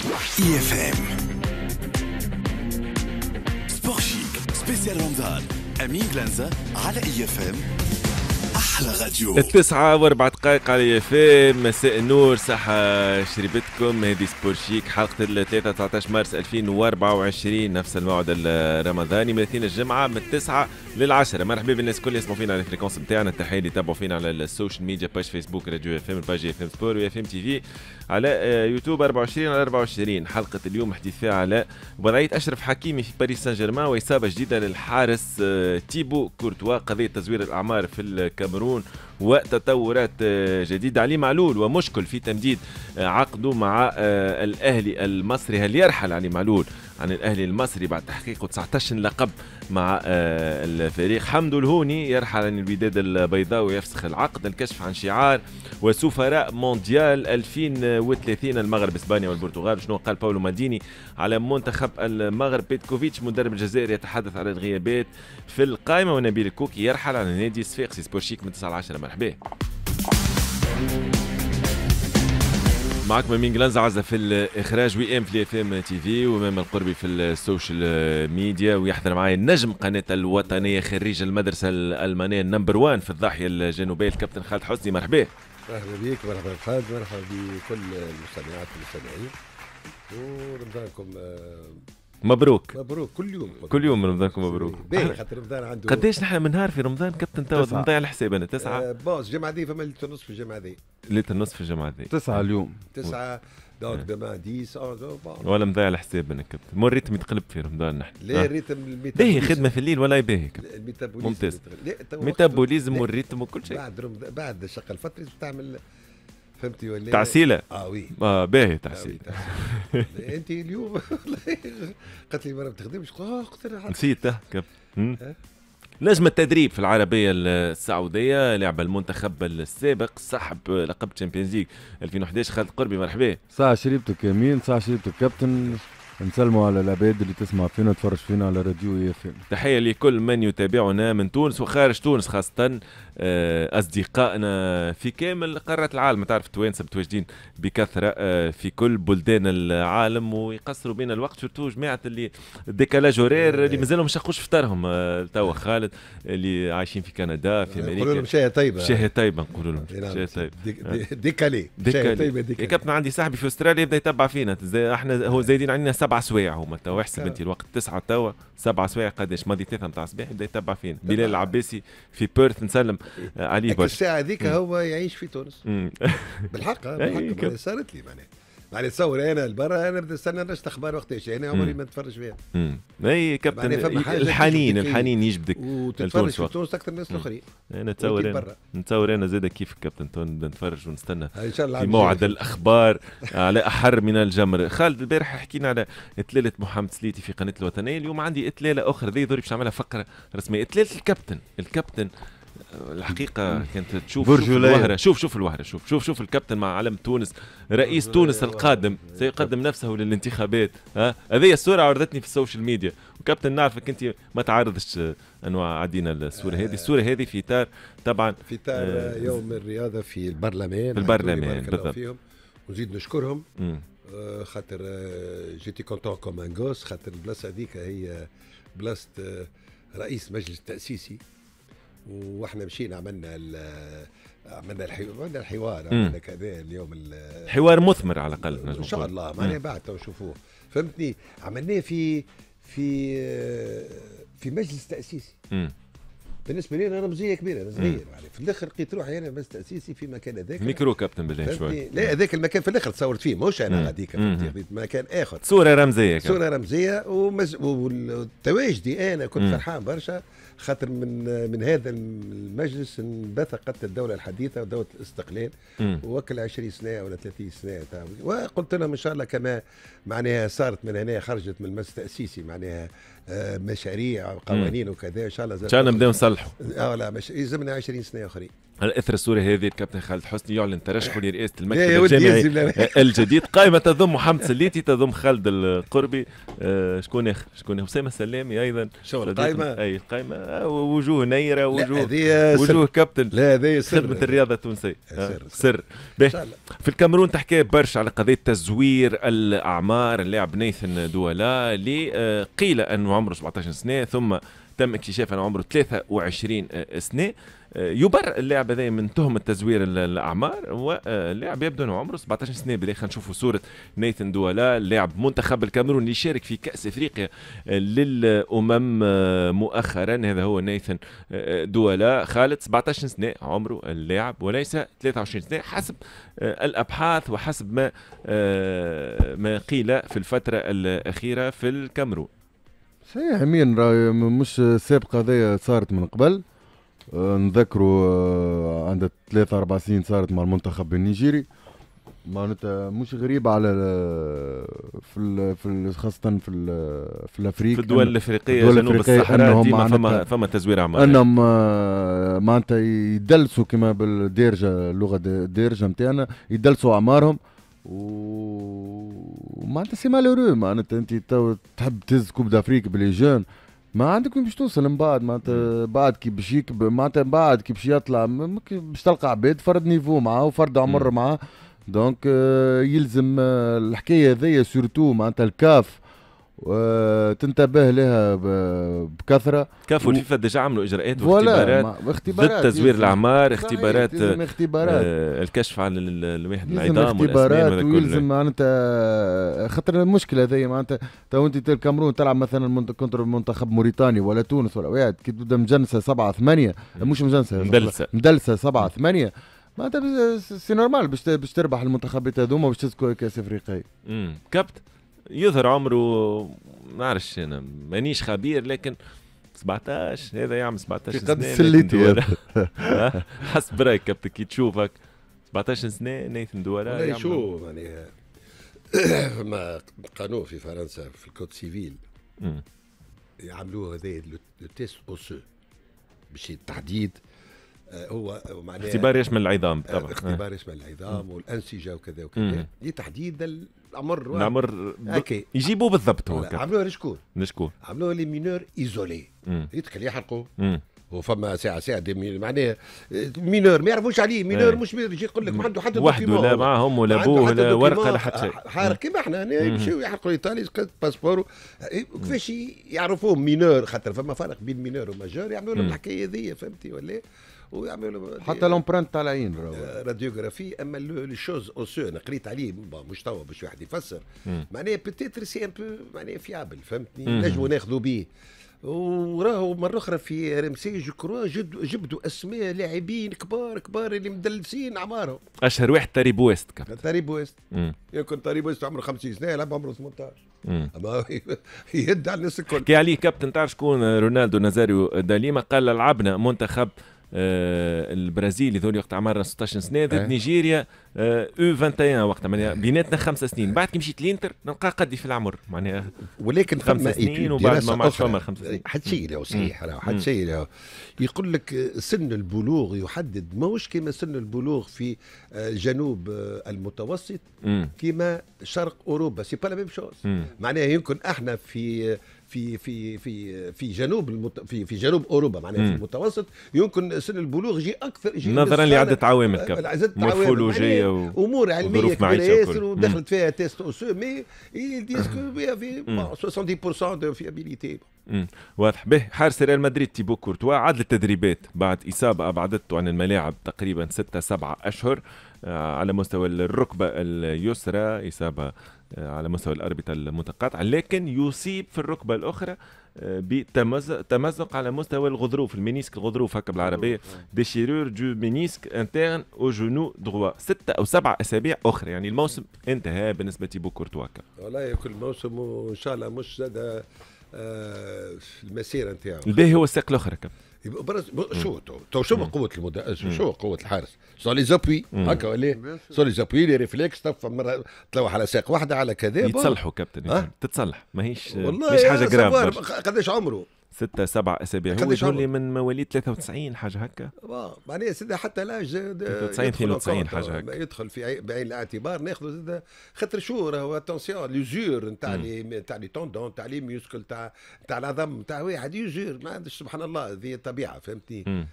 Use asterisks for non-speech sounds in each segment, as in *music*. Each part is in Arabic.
IFM. سبور شيك سبيسيال رمضان امين بلانزا على اي اف ام احلى راديو التسعة واربع دقائق على اف ام مساء النور صحة شربتكم هذه سبور شيك حلقة الثلاثة 19 مارس 2024 نفس الموعد الرمضاني ماثين الجمعة من التسعة للعشرة مرحبا بالناس الكل يسمعوا فينا على الفريكونس نتاعنا التحية اللي تابعوا فينا على السوشيال ميديا باج فيسبوك راديو اف ام الباج اف ام سبور اف ام تي في على آه، يوتيوب 24 على 24 حلقة اليوم حديث على وضعية أشرف حكيمي في باريس سان جيرمان وإصابة جديدة للحارس آه، تيبو كورتوا قضية تزوير الأعمار في الكاميرون وتطورات آه، جديدة علي معلول ومشكل في تمديد آه، عقده مع آه، الأهلي المصري هل يرحل علي معلول عن الأهلي المصري بعد تحقيقه 19 لقب مع الفريق حمد الهوني يرحل عن الوداد البيضاء ويفسخ العقد الكشف عن شعار وسفراء مونديال 2030 المغرب اسبانيا والبرتغال شنو قال باولو مالديني على منتخب المغرب بيتكوفيتش مدرب الجزائر يتحدث على الغيابات في القائمه ونبيل الكوكي يرحل عن نادي صفاقسي سبورشيك من 9 10 مرة مرحبا معكم امين عزة في الاخراج ام في الاف ام تي في ومام القربي في السوشيال ميديا ويحضر معايا نجم قناه الوطنيه خريج المدرسه الالمانيه نمبر وان في الضاحيه الجنوبيه الكابتن خالد حسني مرحبا مرحبا بك مرحبا خالد مرحبا بكل المستمعات والمستمعين ورمضانكم آه، مبروك مبروك كل يوم مبروك. كل يوم رمضانكم مبروك باهي خاطر رمضان عنده قداش نحن من نهار في رمضان كابتن تو نضيع الحساب انا تسعه آه باز جمعه دي فما لتر في الجمعه ذي لتر في الجمعه دي تسعه اليوم تسعه دونك دوما 10 ولا مضيع الحساب انا كابتن مو الريتم يتقلب في رمضان نحن لا الريتم باهي خدمه في الليل ولا باهي ممتاز ميتابوليزم والريتم وكل شيء بعد رمضان بعد شق الفتره تعمل فهمتي ولا إيه؟ تعسيله اه وي اه باهي تعسيله آه، انت اليوم *laughs* قالت لي مرة ما تخدمش آه، قلت لها نسيت آه، نجم التدريب في العربية السعودية لعب المنتخب السابق سحب لقب تشامبيونز ليج 2011 خالد قربي مرحبا ساعة شريبتك يمين ساعة شريبتك كابتن نسلموا على العباد اللي تسمع فينا وتفرج فينا على راديو اف تحية لكل من يتابعنا من تونس وخارج تونس خاصة آه، اصدقائنا في كامل قاره العالم تعرف التوانسه متواجدين بكثره آه، في كل بلدان العالم ويقصروا بين الوقت سورتو جماعه اللي ديكالاج هورير اللي إيه. مازالوا ما شقوش فطارهم آه، توا خالد اللي عايشين في كندا في امريكا نقولوا لهم شاي طيبه شاي طيبه نقولوا لهم نعم. شاي طيبه ديكالي ديكالي طيبه ديكالي كابتن عندي صاحبي في استراليا يبدا يتبع فينا احنا هو إيه. زايدين عندنا سبع سوايع هما توا احسب انت الوقت تسعه توا سبع سوايع قداش ماضي ثلاثه نتاع الصباح يبدا يتبع فينا بلال العباسي في بيرث نسلم آه، علي برشا الساعه هذيك هو يعيش في تونس *laughs* بالحق *laughs* بالحق صارت لي معناها معناها تصور انا لبرا انا بدي نستنى نشط اخبار وقتاش انا عمري ما نتفرج فيها. اي كابتن الحنين الحنين يجبدك وتتفرج في تونس اكثر من الناس الاخرين. انا تصور انا نتصور انا زاد كيف كابتن تون نتفرج ونستنى ان شاء الله في موعد الاخبار *laughs* على احر من الجمر. خالد البارح حكينا على اتلاله محمد سليتي في قناه الوطنيه اليوم عندي اتلاله اخرى ذي ضرب باش نعملها فقره رسميه اتلاله الكابتن الكابتن الحقيقه كانت تشوف شوف الوهره شوف شوف الوهره شوف شوف شوف الكابتن مع علم تونس رئيس أيوة، تونس أيوة. القادم سيقدم نفسه للانتخابات ها هذه الصوره عرضتني في السوشيال ميديا وكابتن نعرفك انت ما تعرضش انواع عدينا الصوره هذه الصوره هذه في تار طبعا في تار آه يوم الرياضه في البرلمان في البرلمان بالضبط ونزيد نشكرهم آه، خاطر آه، جيتي كونتون كوم ان خاطر البلاصه هذيك هي بلاصه آه، رئيس مجلس تاسيسي واحنا مشينا عملنا عملنا الحوار عملنا الحوار عملنا كذا اليوم حوار مثمر على الاقل ان شاء الله معناها بعته وشوفوه فهمتني عملناه في في في مجلس تاسيسي مم. بالنسبه لي انا رمزيه كبيره انا صغير يعني في الاخر لقيت روحي انا مجلس تاسيسي في مكان هذاك ميكرو كابتن بالله شوي لا هذاك المكان في الاخر تصورت فيه مش انا في مكان اخر صوره رمزيه صوره رمزيه ومز... والتواجدي انا كنت مم. فرحان برشا خاطر من من هذا المجلس انبثقت الدوله الحديثه ودوله الاستقلال وكل 20 سنه ولا 30 سنه وقلت لهم ان شاء الله كما معناها صارت من هنا خرجت من المجلس التاسيسي معناها آه، مشاريع قوانين وكذا ان شاء الله ان شاء الله نبداو نصلحوا اه لا مش يلزمنا إيه، 20 سنه اخرين على اثر الصوره هذه الكابتن خالد حسني يعلن ترشحه *laughs* لرئاسه المكتب الجامعي *laughs* الجديد قائمه تضم محمد سليتي تضم خالد القربي آه، شكون اخر شكون اسامه السلامي ايضا شو القائمه اي القائمه آه، وجوه نيره وجوه وجوه كابتن لا هذه خدمه الرياضه التونسيه سر سر في الكاميرون تحكي برشا على قضيه تزوير الاعمار اللاعب نيثن دولا اللي قيل انه عمره 17 سنه ثم تم اكتشاف انه عمره 23 آه، سنه آه، يبرئ اللاعب هذا من تهمه تزوير الاعمار واللاعب يبدو انه عمره 17 سنه بدايه خلينا نشوفوا صوره نيثن دولا لاعب منتخب الكاميرون اللي شارك في كاس افريقيا آه، للامم مؤخرا هذا هو نيثن دولا خالد 17 سنه عمره اللاعب وليس 23 سنه حسب الابحاث وحسب ما ما قيل في الفتره الاخيره في الكاميرون صحيح إيه، امين راه مش سابقه هذايا صارت من قبل آه، نذكروا آه، عندها ثلاثة أربع سنين صارت مع المنتخب النيجيري معناتها مش غريبة على في في خاصة في في الأفريق في الدول الأفريقية الدول جنوب الصحراء ديما فما فما تزوير أعمال أنهم آه، معناتها يدلسوا كما بالدارجة اللغة الدارجة نتاعنا يدلسوا أعمارهم ومعناتها سي مالورو معناتها انت تو تحب تهز كوب دافريك بلي جون ما عندك وين باش توصل من بعد معناتها بعد كي باش يكبر معناتها بعد كي باش يطلع باش تلقى عباد فرد نيفو معاه وفرد عمر معاه دونك آه، يلزم آه، الحكايه هذيا سورتو معناتها الكاف تنتبه لها بكثره كافو الفيفا ديجا عملوا اجراءات واختبارات ضد تزوير الاعمار اختبارات اختبارات آه الكشف عن الواحد العظام اختبارات ويلزم معناتها خاطر المشكله هذه معناتها تو انت الكاميرون تلعب مثلا كونتر منتخب موريتاني ولا تونس ولا واحد كي تبدا مجنسه سبعه ثمانيه مش مجنسه مدلسه مدلسه سبعه ثمانيه معناتها سي نورمال باش تربح المنتخبات هذوما باش تزكو كاس افريقيا كابت يظهر عمره ما نعرفش انا مانيش خبير لكن 17 هذا يعمل 17 سنه قد السليتي *laughs* حس بريك كي تشوفك 17 سنه نايثن دوارا شو معناها يعني فما *coughs* قانون في فرنسا في الكود سيفيل يعملوه هذا لو تيست اوسو باش التحديد آه، هو معناها اختبار يشمل العظام طبعا اختبار يشمل العظام والانسجه وكذا وكذا لتحديد الامر الامر ب... يجيبوه بالضبط هو عملوه لشكون؟ لشكون؟ عملوه لي مينور ايزولي يدخل يحرقوا وفما ساعه ساعه دي معناها مينور ما يعرفوش عليه مينور إيه. مش مينور يجي يقول لك ما عنده حتى وحده لا معهم ولا ابوه ولا ورقه لا حتى شيء حارق كيما احنا هنا إيه، يمشيو يحرقوا ايطالي باسبور إيه، كيفاش يعرفوهم مينور خاطر فما فرق بين مينور وماجور يعملوا لهم الحكايه هذه فهمتي ولا ويعملوا حتى لومبرانت طالعين آه، راديوغرافي اما لي شوز اوسو انا قريت عليه مش توا باش واحد يفسر معناها بتيتر سي ان بو معناها فيابل فهمتني نجموا ناخذوا به وراهو مره اخرى في رمسي جو جد جبدوا اسماء لاعبين كبار كبار اللي مدلسين اعمارهم اشهر واحد تاري بويست كابتن تاري بويست يكون تاري بويست عمره 50 سنه يلعب عمره 18 اما *laughs* يهد على الناس الكل كي عليه كابتن تعرف شكون رونالدو نازاريو داليما قال لعبنا منتخب آه، البرازيل هذول وقت عمرنا 16 سنه ضد إيه. نيجيريا او آه، 21 وقتها معناها بيناتنا خمس سنين بعد كي مشيت لينتر نلقى قدي في العمر معناها ولكن خمس سنين وبعد ما عادش عمر خمس سنين حد شيء صحيح حد شيء يقول لك سن البلوغ يحدد ماهوش كما سن البلوغ في آه، جنوب المتوسط كما شرق اوروبا سي با لا ميم شوز معناها يمكن احنا في في في في في جنوب المت... في في جنوب اوروبا معناها في المتوسط يمكن سن البلوغ يجي اكثر جي نظرا لعده عوامل عدة يعني مورفولوجيه و... امور علميه كبيره ياسر ودخلت فيها تيست اوسو مي في 70% دو فيابيليتي واضح به حارس ريال مدريد تيبو كورتوا عاد التدريبات بعد اصابه ابعدته عن الملاعب تقريبا 6 7 اشهر آه، على مستوى الركبه اليسرى اصابه آه، على مستوى الأربطة المتقاطعة لكن يصيب في الركبة الأخرى آه، بتمزق على مستوى الغضروف المينيسك الغضروف هكا بالعربية ديشيرور دو مينيسك انترن او جنو دغوا ستة أو سبعة أسابيع أخرى يعني الموسم انتهى بالنسبة لبو كورتوا والله كل موسم وإن شاء الله مش زاد آه، المسيرة نتاعو. باهي هو الساق الأخرى كابتن يبقى برز شو تو تو شو قوه المدا شو قوه الحارس سو لي زابوي هكا ولا سو لي زابوي لي ريفليكس مره تلوح على ساق واحده على كذا يتصلحوا كابتن أه؟ تتصلح ماهيش ماهيش حاجه جراب قداش عمره ستة سبع أسابيع هو يقول من مواليد 93 حاجة هكا معناها سيدي حتى لا 93 92 حاجة هكا يدخل في بعين الاعتبار ناخذ زاد خاطر شو راهو اتونسيون ليزور نتاع لي نتاع لي توندون نتاع لي ميوسكل نتاع نتاع العظم نتاع واحد يزور ما عندش سبحان الله هذه طبيعة فهمتني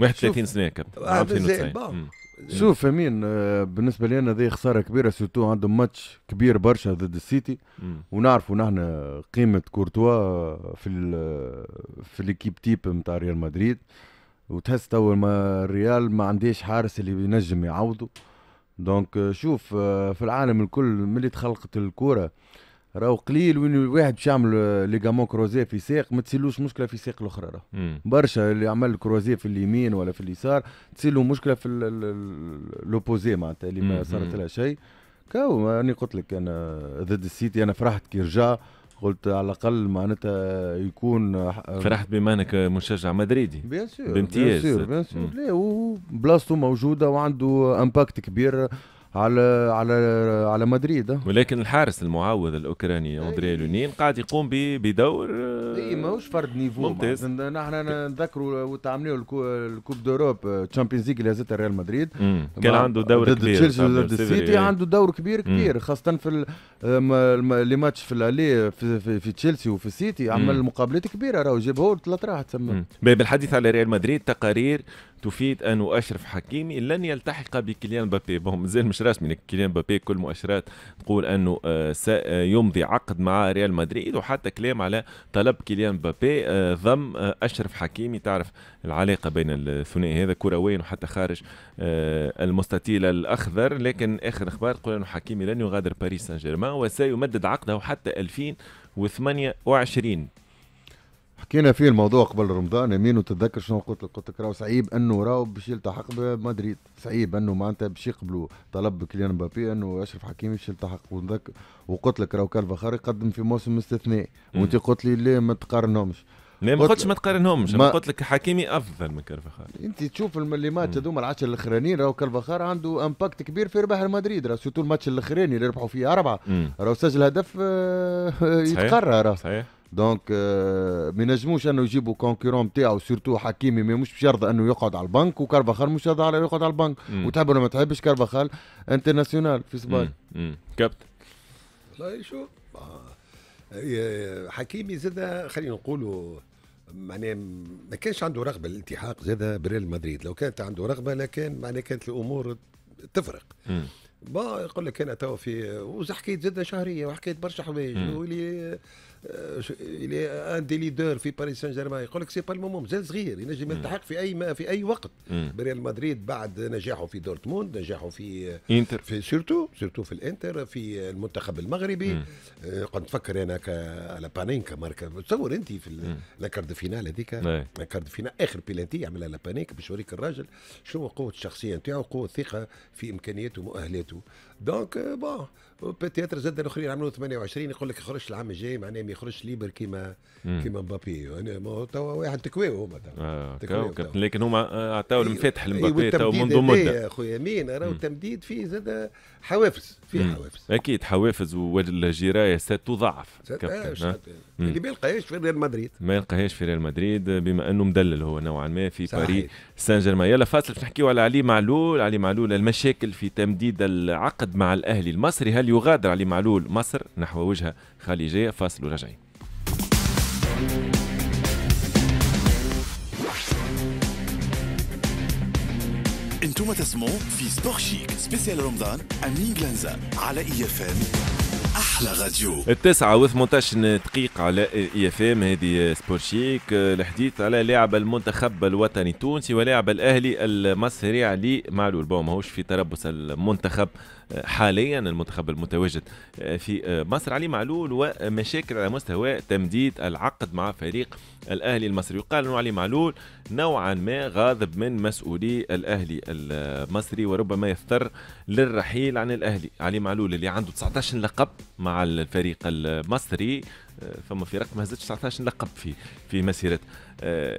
31 سنة كابتن يعني. شوف امين آه، بالنسبه لي انا ذي خساره كبيره سيرتو عندهم ماتش كبير برشا ضد السيتي ونعرفوا نحن قيمه كورتوا في في الاكيب تيب نتاع ريال مدريد وتحس تو ما الريال ما عنديش حارس اللي ينجم يعوضه دونك آه، شوف آه، في العالم الكل ملي تخلقت الكوره راهو قليل وين الواحد باش يعمل ليغامون كروزي في ساق ما تسيلوش مشكله في ساق الاخرى راه برشا اللي عمل كروزي في اليمين ولا في اليسار تسيلو مشكله في لوبوزي معناتها اللي ما صارت لها شيء كاو راني قلت لك انا ضد السيتي انا فرحت كي رجع قلت على الاقل معناتها يكون فرحت بما انك مشجع مدريدي بيان سور بامتياز بيان سور بيان سور موجوده وعنده امباكت كبير على على على مدريد ولكن الحارس المعوض الاوكراني إيه. اندري لونين قاعد يقوم بدور اي ماهوش فرد نيفو ممتاز نحن نذكروا وتعاملوا الكوب دوروب تشامبيونز ليغ اللي هزتها ريال مدريد كان عنده دور كبير تشيلسي ضد السيتي عنده دور كبير كبير خاصه في لي ماتش في الالي في, في, في تشيلسي وفي السيتي عمل مقابلات كبيره راهو جاب هو ثلاث راحت تسمى بالحديث على ريال مدريد تقارير تفيد أن أشرف حكيمي لن يلتحق بكليان مبابي بون مازال مش رسمي كليان مبابي كل مؤشرات تقول أنه آه، سيمضي آه، عقد مع ريال مدريد وحتى كلام على طلب كليان مبابي آه، ضم أشرف حكيمي تعرف العلاقة بين الثنائي هذا كرويا وحتى خارج المستطيل الأخضر لكن آخر أخبار تقول أنه حكيمي لن يغادر باريس سان جيرمان وسيمدد عقده حتى 2028 حكينا فيه الموضوع قبل رمضان امين وتتذكر شنو قلت لك قلت لك راهو صعيب انه راهو باش يلتحق بمدريد صعيب انه معناتها باش يقبلوا طلب كليان مبابي انه اشرف حكيمي باش يلتحق ونذكر وقلت لك راهو كالفخار يقدم في موسم استثنائي وانت قلت لي لا ما تقارنهمش لا ما قلتش ما تقارنهمش ما قلت لك حكيمي افضل من كالفخار انت تشوف اللي مات هذوما العشر الاخرانيين راهو كالفخار عنده امباكت كبير في ربح المدريد راه سيتو الماتش الاخراني اللي ربحوا فيه اربعه راهو سجل هدف آه، يتقرر صحيح دونك ما ينجموش انه يجيبوا كونكورون نتاعو سورتو حكيمي ما مش يرضى انه يقعد على البنك وكارفاخال مش يرضى على يقعد على البنك وتحب ولا ما تحبش كارفاخال انترناسيونال في سبان كابتن والله شوف حكيمي زاد خلينا نقولوا معناه ما كانش عنده رغبه للالتحاق زاد بريال مدريد لو كانت عنده رغبه لكان معناه كانت الامور تفرق بون hmm. با يقول لك انا توا في وحكيت زاد شهريه وحكيت برشا حوايج hmm. ان دي ليدر في باريس سان جيرمان يقول لك سي با المومون مازال صغير ينجم يلتحق في اي ما في اي وقت بريال مدريد بعد نجاحه في دورتموند نجاحه في آه، انتر في سيرتو سيرتو في الانتر في المنتخب المغربي آه، قد كنت نفكر انا على بانينكا ماركا تصور انت في لاكارد فينال هذيك نعم. لاكارد فينال اخر بيلانتي يعملها لابانينكا باش يوريك الراجل شنو قوه الشخصيه نتاعو قوه الثقه في امكانياته ومؤهلاته دونك بون euh, وبتياتر زاد الاخرين عملوا 28 يقول لك يخرج العام الجاي معناه ما يخرجش ليبر كيما كيما مبابي يعني توا واحد تكويو هما آه توا لكن هما آه، عطاو المفاتح أيوة، لمبابي توا منذ مده خويا مين راهو التمديد فيه زاد حوافز في حوافز اكيد حوافز والجرايه ستضعف كابتن إيه، اللي ما يلقاهاش في ريال مدريد ما يلقاهاش في ريال مدريد بما انه مدلل هو نوعا ما في باريس سان جيرمان يلا فاصل باش نحكيو على علي معلول علي معلول المشاكل في تمديد العقد مع الاهلي المصري هل يغادر علي معلول مصر نحو وجهه خليجيه فاصل وراجعين انتم تسمعوا في سبور شيك سبيسيال رمضان امين جلانزا على اي اف ام احلى راديو التسعه و 18 دقيقة على اي اف ام هذه سبور شيك الحديث على لاعب المنتخب الوطني التونسي ولاعب الاهلي المصري علي معلول بون ماهوش في تربص المنتخب حاليا المنتخب المتواجد آه، في آه، مصر علي معلول ومشاكل على مستوى تمديد العقد مع فريق الاهلي المصري يقال انه علي معلول نوعا ما غاضب من مسؤولي الاهلي المصري وربما يضطر للرحيل عن الاهلي علي معلول اللي عنده 19 لقب مع الفريق المصري آه، فما فرق ما هزتش 19 لقب في في مسيرته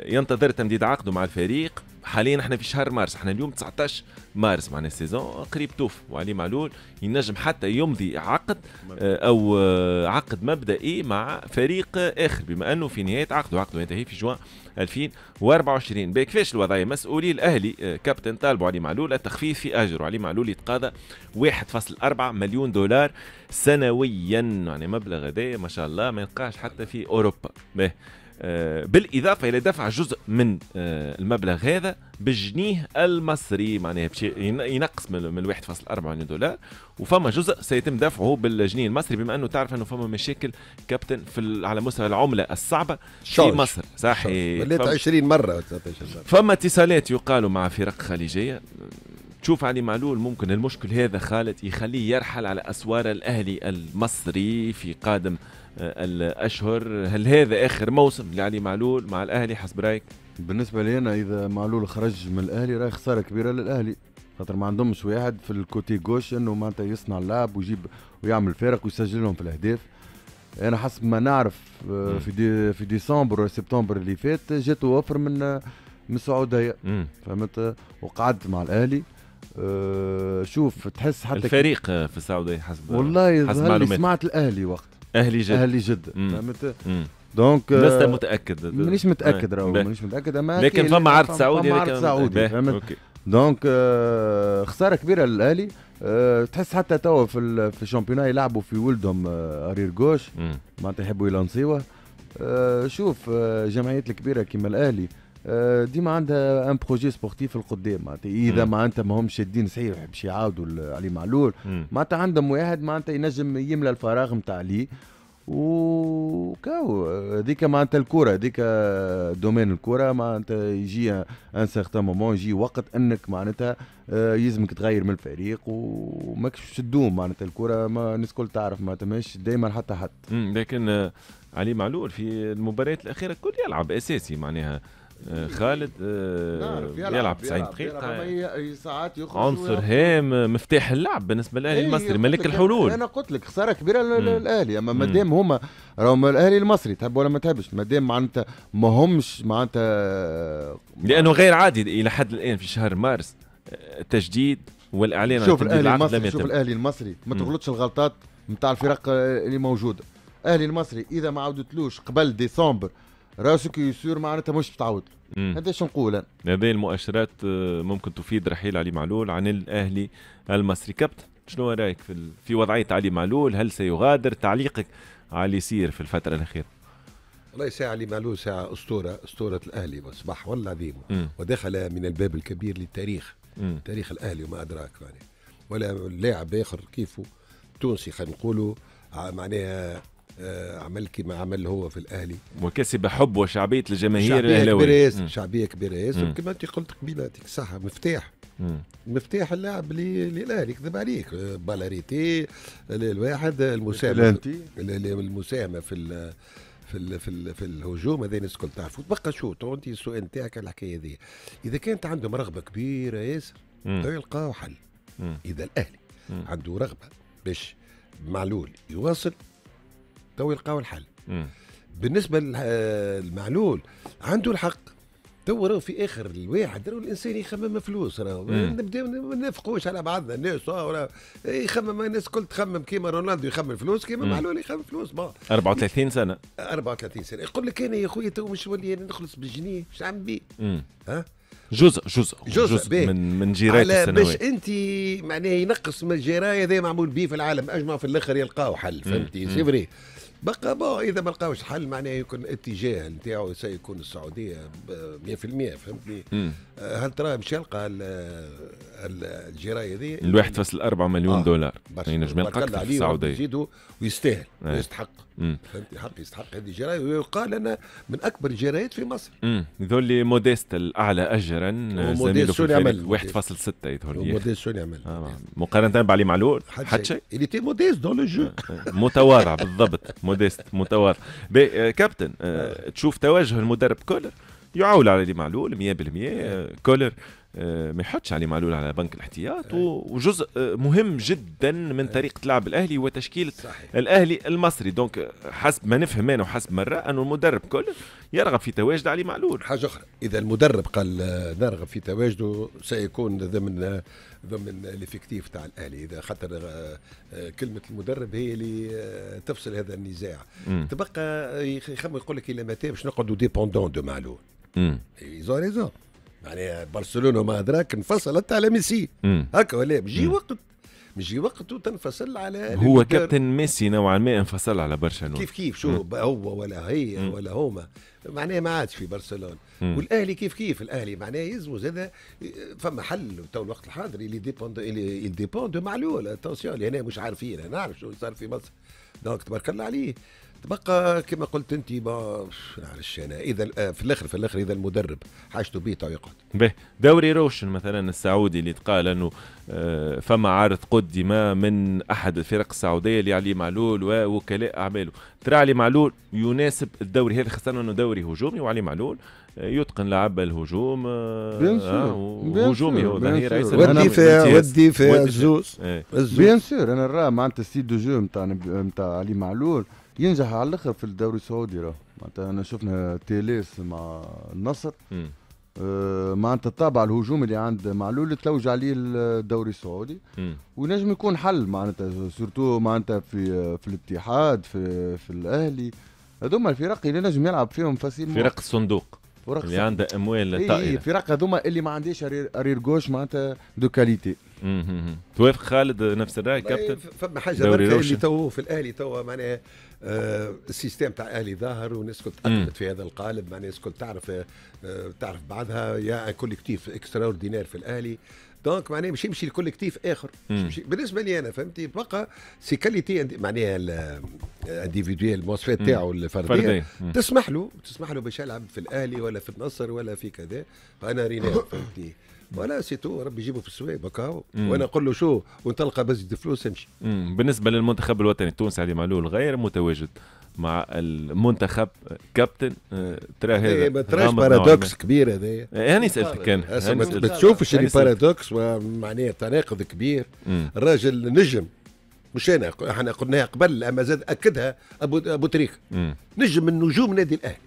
ينتظر تمديد عقده مع الفريق حاليا احنا في شهر مارس احنا اليوم 19 مارس معنا السيزون قريب توف وعلي معلول ينجم حتى يمضي عقد آه، او آه، عقد مبدئي مع فريق اخر بما انه في نهايه عقده عقده ينتهي في جوان 2024 بكفاش الوضعيه مسؤولي الاهلي آه، كابتن طالبوا علي معلول التخفيض في اجره علي معلول يتقاضى 1.4 مليون دولار سنويا يعني مبلغ هذا ما شاء الله ما يلقاش حتى في اوروبا آه، بالاضافه الى دفع جزء من آه، المبلغ هذا بالجنيه المصري معناها باش ينقص من 1.4 مليون دولار وفما جزء سيتم دفعه بالجنيه المصري بما انه تعرف انه فما مشاكل كابتن في على مستوى العمله الصعبه شوش. في مصر صحيح وليت 20 مره مره فما اتصالات يقالوا مع فرق خليجيه تشوف علي معلول ممكن المشكل هذا خالد يخليه يرحل على اسوار الاهلي المصري في قادم آه، الاشهر هل هذا اخر موسم لعلي معلول مع الاهلي حسب رايك بالنسبه لي انا اذا معلول خرج من الاهلي راهي خساره كبيره للاهلي خاطر ما عندهمش واحد في الكوتي جوش انه معناتها يصنع اللعب ويجيب ويعمل فرق ويسجل لهم في الاهداف انا حسب ما نعرف آه، في دي في ديسمبر سبتمبر اللي فات جاته وفر من آه، من السعوديه فهمت وقعدت مع الاهلي شوف تحس حتى الفريق في السعوديه حسب والله حسب معلومات سمعت الاهلي وقت اهلي جده اهلي جده فهمت دونك لست متاكد مانيش متاكد راهو مانيش متاكد اما لكن فما عرض سعودي فما عرض سعودي فهمت دونك آه، خساره كبيره للاهلي آه، تحس حتى توا في في الشامبيون يلعبوا في ولدهم آه، ارير جوش معناتها يحبوا يلانسيوه شوف الجمعيات الكبيره كيما الاهلي آه، ديما عندها ان بروجي سبورتيف القدام معناتها اذا معناتها ما هم شادين صحيح باش يعاودوا علي معلول معناتها عندهم واحد معناتها ينجم يملى الفراغ نتاع ليه وكاو هذيك معناتها الكره هذيك دومين الكره معناتها يجي ان سيغتان مومون يجي وقت انك معناتها آه، يلزمك تغير من الفريق وماكش تدوم معناتها الكره ما الناس الكل تعرف معناتها تمش دائما حتى حد لكن آه، علي معلول في المباريات الاخيره الكل يلعب اساسي معناها آه، خالد آه، يلعب, 90 دقيقة ساعات عنصر هام مفتاح اللعب بالنسبة للأهلي إيه، المصري ملك الحلول أنا قلت لك خسارة كبيرة للأهلي أما مادام هما راهو الأهلي المصري تحب ولا ما تحبش مادام معناتها ما همش معناتها لأنه غير عادي إلى حد الآن في شهر مارس آه، التجديد والإعلان شوف الأهلي المصري شوف الأهلي المصري ما تغلطش الغلطات نتاع الفرق اللي موجوده الاهلي المصري اذا ما عاودتلوش قبل ديسمبر راسك يسير معناتها مش متعود هذا شو نقول انا هذه المؤشرات آه، ممكن تفيد رحيل علي معلول عن الاهلي المصري كابتن شنو رايك في في وضعيه علي معلول هل سيغادر تعليقك على اللي يصير في الفتره الاخيره الله يسعى علي معلول ساعة أسطورة أسطورة الأهلي وأصبح والله العظيم ودخل من الباب الكبير للتاريخ م. تاريخ الأهلي وما أدراك يعني ولا لاعب آخر كيفه تونسي خلينا نقولوا آه، معناها آه، عمل كما عمل هو في الاهلي وكسب حب وشعبيه الجماهير الاهلاويه شعبيه كبيره ياسر كما انت قلت قبيله يعطيك الصحه مفتاح مفتاح اللاعب للاهلي كذب عليك آه، بالاريتي الواحد المساهمه المساهمه في في الـ في الـ في الهجوم هذا الناس الكل تعرفوا تبقى شو انت السؤال نتاعك على الحكايه هذه اذا كانت عندهم رغبه كبيره ياسر يلقاو حل اذا الاهلي عنده رغبه باش معلول يواصل تو يلقاو الحل بالنسبه للمعلول آه، عنده الحق تو راهو في اخر الواحد راهو الانسان يخمم فلوس راهو نبدا ما نفقوش على بعضنا الناس آه، يخمم الناس الكل تخمم كيما رونالدو يخمم فلوس كيما معلول يخمم فلوس ما 34 سنه 34 سنه يقول لك انا يا خويا تو مش ولي انا نخلص بالجنيه مش عم بي ها جزء جزء جزء, جزء من من جيرات السنوات باش انت معناها ينقص من الجرايه هذا معمول به في العالم اجمع في الاخر يلقاو حل فهمتي سي فري بقى بقى اذا ما لقاوش حل معناه يكون الاتجاه نتاعو سيكون السعوديه 100% فهمتني هل ترى مش يلقى الجرايه دي ال 1.4 مليون آه دولار يعني ينجم يلقى اكثر في السعوديه يزيدوا ويستاهل آه. ويستحق فهمتي حق يستحق هذه الجرايه ويقال انا من اكبر الجرايات في مصر يظهر لي موديست الاعلى اجرا زميله في يعمل 1.6 يظهر لي موديست شنو يعمل آه. مقارنه بعلي معلول حد شيء اللي تي موديست دون لو جو متواضع بالضبط موديست متواضع آه، كابتن آه، تشوف توجه المدرب كولر يعول على لي معلول 100% إيه. كولر آه، ما يحطش علي معلول على بنك الاحتياط إيه. وجزء آه، مهم جدا من إيه. طريقه لعب الاهلي وتشكيل الاهلي المصري دونك حسب ما نفهم انا وحسب مرة أن انه المدرب كل يرغب في تواجد علي معلول حاجه اخرى اذا المدرب قال آه، نرغب في تواجده سيكون ضمن ضمن الافكتيف تاع الاهلي اذا خاطر كلمه المدرب هي اللي تفصل هذا النزاع م. تبقى يخمم يقول لك الى متى باش نقعدوا ديبوندون دو معلول ايزو على يعني برشلونه وما ادراك انفصلت على ميسي هكا ولا بيجي وقت بيجي وقت وتنفصل على هو كابتن ميسي نوعا ما انفصل على برشلونه كيف كيف شو هو ولا هي مم. ولا هما معناها ما عادش في برشلونه والاهلي كيف كيف الاهلي معناها يزمو زاد فما حل تو الوقت الحاضر اللي ديبوند اللي ديبوند معلول اتونسيون هنا مش عارفين انا نعرف شو صار في مصر دونك تبارك الله عليه تبقى كما قلت انت ما نعرفش انا اذا آه، في الاخر في الاخر اذا المدرب حاجته به تو يقعد. به دوري روشن مثلا السعودي اللي تقال انه آه، فما عرض قدم من احد الفرق السعوديه لعلي معلول ووكلاء اعماله، ترى علي معلول يناسب الدوري هذا خاصه انه دوري هجومي وعلي معلول آه، يتقن لعب الهجوم بيان سور هجومي هو ظهير والدفاع والدفاع الزوز إيه. بيان سور انا نرى معناتها ستيل دو جو نتاع نتاع علي معلول ينجح على الاخر في الدوري السعودي راه معناتها انا شفنا تيليس مع النصر مع آه، معناتها الطابع الهجومي اللي عند معلول تلوج عليه الدوري السعودي ونجم يكون حل معناتها سورتو معناتها في في الاتحاد في في الاهلي هذوما الفرق اللي نجم يلعب فيهم فاسيل فرق الصندوق وراك اللي عندها اموال إيه، طائله إيه في رقة هذوما اللي ما عندهاش ارير جوش معناتها دو كاليتي توافق خالد نفس الراي كابتن فما حاجه اللي تو في الاهلي تو معناها آه السيستم تاع الاهلي ظاهر والناس كل تاثرت في هذا القالب معناها الناس كل تعرف آه تعرف بعضها يا كوليكتيف اكسترا اوردينير في الاهلي دونك معناها مش يمشي لكوليكتيف اخر مشي بالنسبه لي انا فهمتي بقى سي كاليتي معناها الانديفيدويال الموصفات تاعو الفرديه تسمح له تسمح له باش يلعب في الاهلي ولا في النصر ولا في كذا فانا ريناو *coughs* فهمتي ولا تو ربي يجيبه في السويب هكا وانا نقول له شو وانطلقه بزيد فلوس امشي بالنسبه للمنتخب الوطني التونسي علي معلول غير متواجد مع المنتخب كابتن آه، ترى إيه، هذا تراش بارادوكس كبير هذايا انا سالتك انا ما تشوفش اللي بارادوكس معناها تناقض كبير الراجل نجم مش انا احنا قلناها قبل اما زاد اكدها ابو ابو تريك نجم من نجوم نادي الاهلي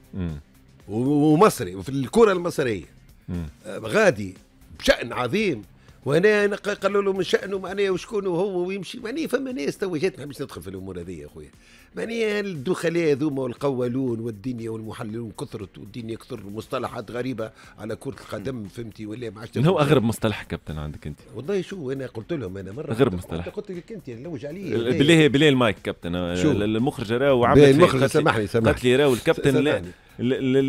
ومصري وفي الكره المصريه آه، غادي بشان عظيم وهنا قالوا له من شانه معناها وشكون هو ويمشي معناها فما ناس تو جاتنا باش ندخل في الامور هذه يا خويا معناها يعني الدخلاء هذوما والقوالون والدنيا والمحللون كثرت والدنيا كثر مصطلحات غريبه على كره القدم فهمتي ولا ما عادش هو اغرب مصطلح كابتن عندك انت والله شو انا قلت لهم انا مره اغرب مصطلح قلت لك انت نلوج عليه بالله بالله المايك كابتن المخرج راه وعمل المخرج سامحني سامحني قالت لي راهو الكابتن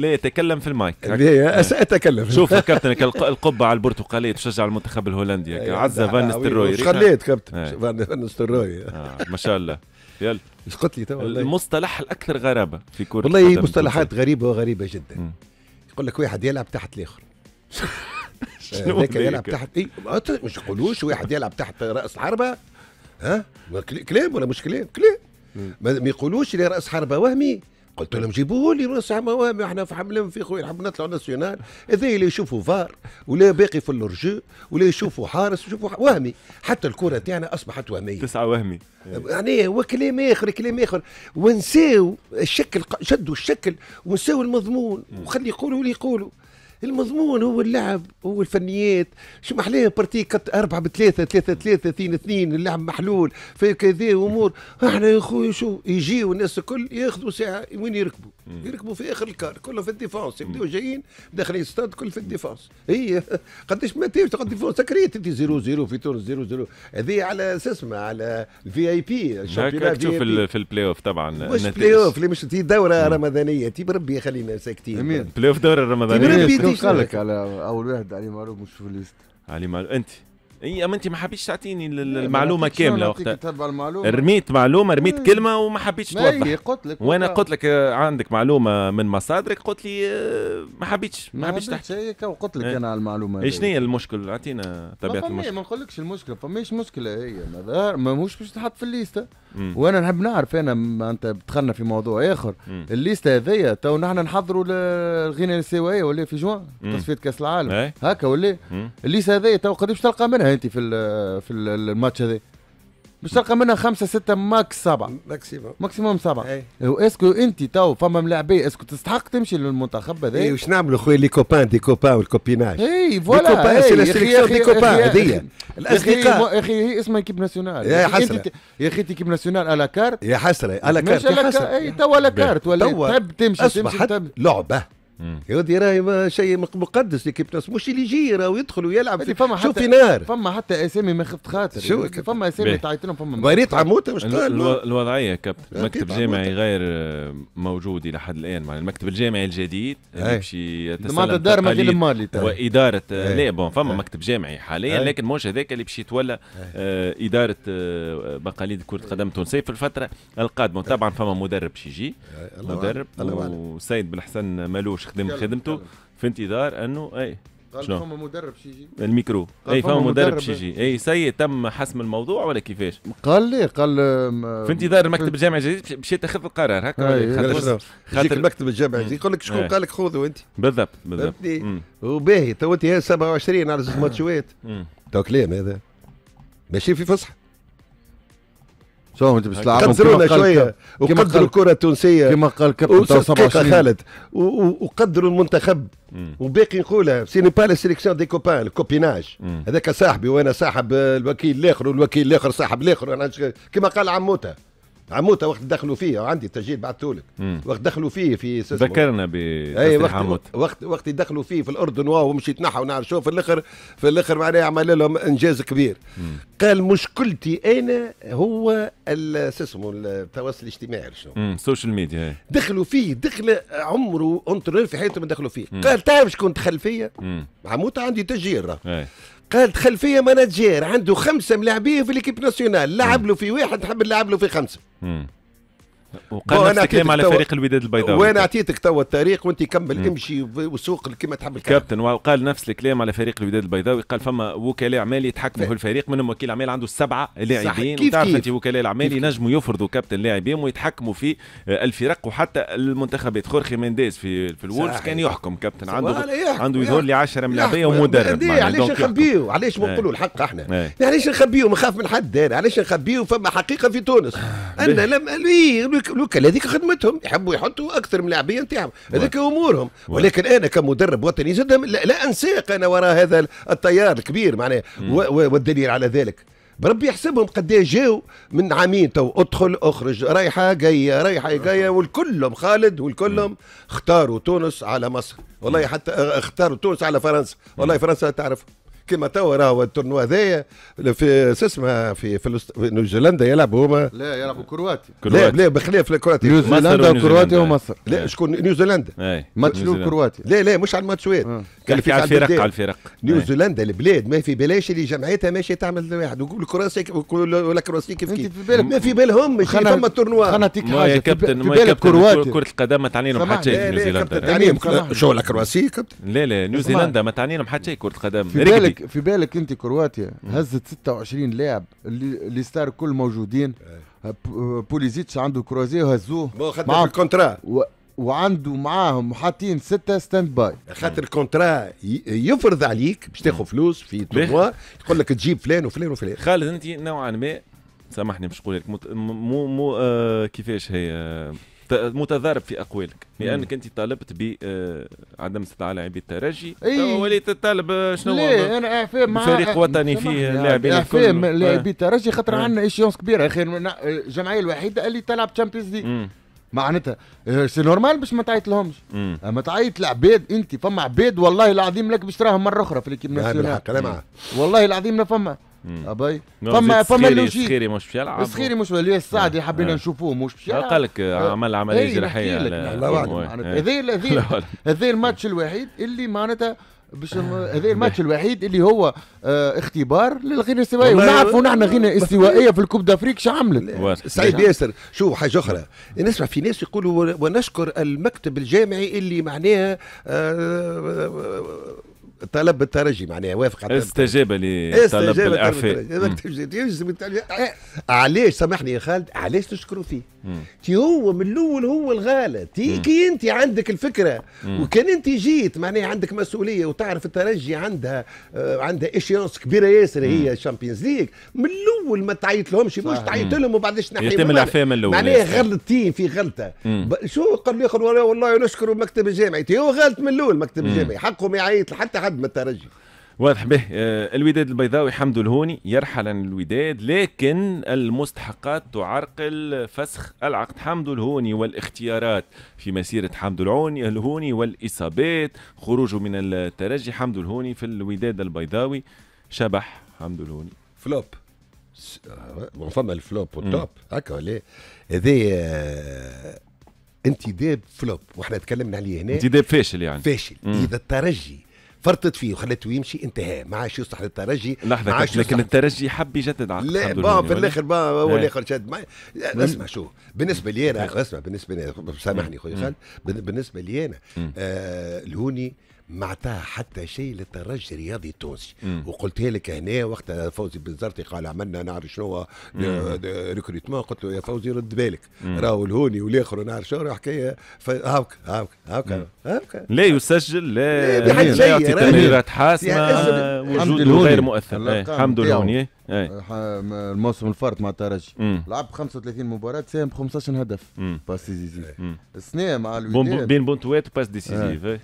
لا يتكلم في المايك *laughs* ساتكلم شوف كابتن على البرتقاليه تشجع المنتخب الهولندي أيوة. عزه إيه. فان نستروي خليت كابتن فان نستروي ما شاء الله يلا مش قلت لي المصطلح الاكثر غرابه في كره والله مصطلحات غريبه وغريبه جدا م. يقول لك واحد يلعب تحت الاخر *laughs* هذاك آه، يلعب تحت اي مش يقولوش واحد يلعب تحت راس حربه ها كلام ولا مش كلام كلام ما يقولوش اللي راس حربه وهمي قلت لهم جيبوه لي راس عموام احنا في حملهم في خويا نحب نطلعوا ناسيونال اذا اللي يشوفوا فار ولا باقي في الرجو ولا يشوفوا حارس يشوفوا وهمي حتى الكره تاعنا اصبحت وهميه تسعه وهمي يعني هو كلام اخر كلام اخر ونساو الشكل شدوا الشكل ونساو المضمون وخلي يقولوا اللي يقولوا المضمون هو اللعب هو الفنيات شو محليه بارتي كت أربعة بثلاثة ثلاثة ثلاثة اثنين اثنين اللعب محلول في كذا أمور احنا يا خويا شو يجيو الناس الكل ياخذوا ساعة وين يركبوا يركبوا في اخر الكار كله في الديفونس يبداو جايين داخلين ستاد كل في الديفونس هي *laughs* قداش ما تيجي تقعد ديفونس سكريت انت 0 0 في تونس 0 0 هذه على اساس على الفي اي بي هكاك تشوف في البلاي اوف طبعا مش بلاي اوف اللي مش تي دوره رمضانيه تي بربي خلينا ساكتين بلاي اوف دوره رمضانيه قال لك على اول واحد علي معروف مش في الليست علي معروف انت اي اما انت ما حبيتش تعطيني المعلومه كامله وقتها رميت معلومه رميت كلمه وما حبيتش توضح اي قلت لك وانا قلت لك آه، عندك معلومه من مصادرك قلت لي آه، ما حبيتش ما حبيتش تحكي قلت لك إيه. انا على المعلومه شنو هي المشكل اعطينا طبيعه المشكل ما نقولكش المشكله فماش مشكله هي ما ماهوش باش تحط في الليسته وانا نحب نعرف انا معناتها دخلنا في موضوع اخر الليسته هذيا تو نحن نحضروا الغنى الاسيويه ولا في جوان تصفيه كاس العالم إيه. هكا ولا الليسته هذيا تو قداش تلقى منها انت في في الماتش هذا باش تلقى منها خمسه سته ماكس سبعه ماكسيموم ماكسيموم سبعه واسكو انت تو فما ملاعبيه اسكو تستحق تمشي للمنتخب هذا اي واش نعملوا خويا لي كوبان دي كوبان والكوبيناج اي فوالا سي لا سيليكسيون دي كوبان هذيا الاصدقاء يا اخي هي اسمها كيب ناسيونال يا حسره يا اخي كيب ناسيونال على كارت يا حسره على كارت مش على كارت اي تو على كارت ولا تحب تمشي تمشي لعبه يودي راهي شيء مقدس ليكيب ناس مش اللي يجي راهو يدخل ويلعب في فما شوف في نار فما حتى اسامي ما خفت خاطر شو فما اسامي تعيط لهم فما مريت عموته مش الو... الوضعيه كابتن المكتب الجامعي غير آه، موجود الى حد الان مع المكتب الجامعي الجديد يمشي يتسلم طيب. واداره آه، لا بون فما مكتب جامعي حاليا لكن مش هذاك اللي باش يتولى آه، اداره بقاليد كره القدم التونسيه في الفتره القادمه طبعا فما مدرب باش يجي مدرب والسيد بالحسن مالوش باش خدم خدمته في انتظار انه اي قال فما مدرب شي يجي الميكرو اي فما مدرب شي يجي اي سي تم حسم الموضوع ولا كيفاش؟ قال لي قال في انتظار المكتب الجامعي الجديد مشيت يتخذ القرار هكا آه، خاطر المكتب الجامعي الجديد يقول لك شكون قال لك خذوا انت بالضبط بالضبط وباهي تو انت 27 على زوج ماتشوات تو كلام هذا ماشي في فصحى شو انت باش قدروا قدرونا شويه وقدروا الكره التونسيه كما قال كابتن 27 خالد وقدروا المنتخب وباقي نقولها سي با لا سيليكسيون دي كوبان الكوبيناج هذاك صاحبي وانا صاحب الوكيل الاخر والوكيل الاخر صاحب الاخر كما قال عموته عموته وقت دخلوا فيه عندي التسجيل بعثته لك وقت دخلوا فيه في ذكرنا ب اي وقت عموت. وقت وقت دخلوا فيه في الاردن واو مش يتنحى ونعرف شو في الاخر في الاخر معناها عمل لهم انجاز كبير مم. قال مشكلتي انا هو شو اسمه التواصل الاجتماعي شنو السوشيال ميديا دخلوا فيه دخل عمره انتر في حياته ما دخلوا فيه مم. قال تعرف شكون دخل فيا عموته عندي تسجيل إيه. قالت خلفيه مناجير عنده خمسه ملاعبيه في ليكيب ناسيونال لعب له في واحد حب لعب له في خمسه مم. وقال نفس الكلام على فريق الوداد البيضاوي وانا اعطيتك توا الطريق وانت كمل امشي وسوق كما تحب الكلام كابتن وقال نفس الكلام على فريق الوداد البيضاوي قال فما وكلاء اعمال يتحكموا في الفريق منهم وكيل اعمال عنده سبعه لاعبين وتعرف انت وكلاء الاعمال ينجموا يفرضوا كابتن لاعبين ويتحكموا في الفرق وحتى المنتخبات خورخي مينديز في في الولفز كان يحكم كابتن عنده عنده يظهر لي 10 ملاعبيه ومدرب علاش نخبيو علاش ما إيه. نقولوا الحق احنا إيه. علاش نخبيو نخاف من حد إيه، علاش نخبيو فما حقيقه في تونس آه. انا لم لو هذيك خدمتهم يحبوا يحطوا اكثر من لاعبيه نتاعهم هذيك امورهم ولكن انا كمدرب وطني جدا لا, لا انساق انا وراء هذا التيار الكبير معناه والدليل على ذلك بربي يحسبهم قد إيه جاو من عامين تو ادخل اخرج رايحه جايه رايحه جايه والكلهم خالد والكلهم اختاروا تونس على مصر والله حتى اختاروا تونس على فرنسا والله فرنسا تعرف كما توا راهو التورنوا هذايا في اسمها في في نيوزيلندا يلعبوا هما لا يلعبوا كرواتي لا لا بخلاف الكرواتي نيوزيلندا وكرواتيا ومصر لا نعم. شكون نيوزيلندا نعم، ماتش كرواتي لا لا مش على الماتشات آه. كان في على الفرق على الفرق نعم. نيوزيلندا البلاد ما في بلاش اللي جمعيتها ماشي تعمل واحد والكرواسي ولا كراسي كيف كيف ما في بالهم فما التورنوا خلينا نعطيك حاجه يا كابتن ما كابتن كره القدم ما تعني لهم حتى شيء نيوزيلندا شو لا كرواسي كابتن لا لا نيوزيلندا ما تعني لهم حتى شيء كره القدم بالك في بالك انت كرواتيا هزت 26 لاعب اللي ستار كل موجودين إيه. بوليزيتش عنده كروزيه وهزوه مع الكونترا و... وعنده معاهم حاطين سته ستاند باي خاطر الكونترا يفرض عليك باش تاخذ فلوس في تروا يقول لك تجيب فلان وفلان وفلان خالد انت نوعا ما سامحني باش نقول لك مو, مو آه كيفاش هي آه متضارب في اقوالك لانك انت طالبت ب آه، عدم استدعاء لاعبي الترجي أي... وليت تطالب آه، شنو هو انا فاهم فريق وطني فيه نعم، لاعبين لاعبي آه. الترجي خاطر عندنا ايشيونس كبيره اخي الجمعيه الوحيده اللي تلعب تشامبيونز ليج معناتها سي نورمال باش ما تعيط لهمش اما تعيط لعباد انت فما عباد والله العظيم لك باش تراهم مره اخرى في ليكيب نعم، ناسيونال والله العظيم لا فما ابي نعم، فما فما اللي سخيري مش بيلعب يلعب سخيري مش الياس السعدي نعم، حبينا نعم. نشوفوه مش بيلعب يلعب قال لك عمل عمليه جراحيه هذا هذا الماتش الوحيد اللي معناتها باش آه. هذا الماتش الوحيد اللي هو آه اختبار للغنى الاستوائيه ونعرفوا نحن غنى استوائيه في الكوب دافريك شو عملت سعيد ياسر شوف حاجه اخرى نسمع في ناس يقولوا ونشكر المكتب الجامعي اللي معناها آه, آه، طلب الترجي معناها وافق على استجاب لطلب الاعفاء علاش سامحني يا خالد علاش تشكروا فيه؟ تي هو من الاول هو الغالط كي انت عندك الفكره وكان انت جيت معناها عندك مسؤوليه وتعرف الترجي عندها آه، عندها اشيونس كبيره ياسر هي الشامبيونز ليغ من الاول ما تعيط لهمش مش تعيط لهم وبعدش نحكي يتم الاعفاء من الاول معناها غلطتين في غلطه شو قال لي والله نشكر المكتب الجامعي تي هو غلط من الاول المكتب الجامعي حقهم يعيط حتى ما الترجي واضح به آه، الوداد البيضاوي حمد الهوني يرحل عن الوداد لكن المستحقات تعرقل فسخ العقد حمد الهوني والاختيارات في مسيرة حمد العوني الهوني والإصابات خروجه من الترجي حمد الهوني في الوداد البيضاوي شبح حمد الهوني فلوب آه، فما الفلوب والتوب هكا ولا إيه؟ هذا آه، انتداب فلوب واحنا تكلمنا عليه هنا انتداب فاشل يعني فاشل اذا الترجي فرطت فيه وخليته يمشي انتهى ما عادش يصلح للترجي لحظه لكن يصلح... الترجي حب يجدد عقد لا بقى في الاخر بقى هو الاخر شد ما اسمع شو بالنسبه لي انا اسمع بالنسبه لي سامحني خويا خالد بالنسبه لي انا آه الهوني معناتها حتى شيء للترجي الرياضي التونسي وقلتها لك هنا وقت فوزي بن زرتي قال عملنا نعرف شنو ريكروتمون قلت له يا فوزي رد بالك راهو الهوني والاخر نعرف شنو حكايه هاوك هاوك هاوك هاوك لا يسجل لا يعني يعطي يعني. تمريرات حاسمه يعني وجوده غير مؤثر إيه، لله الهوني إيه. الموسم الفرد مع الترجي لعب 35 مباراه ساهم ب 15 هدف باس ديسيزيف السنه مع الوداد بين بونتوات وباس ديسيزيف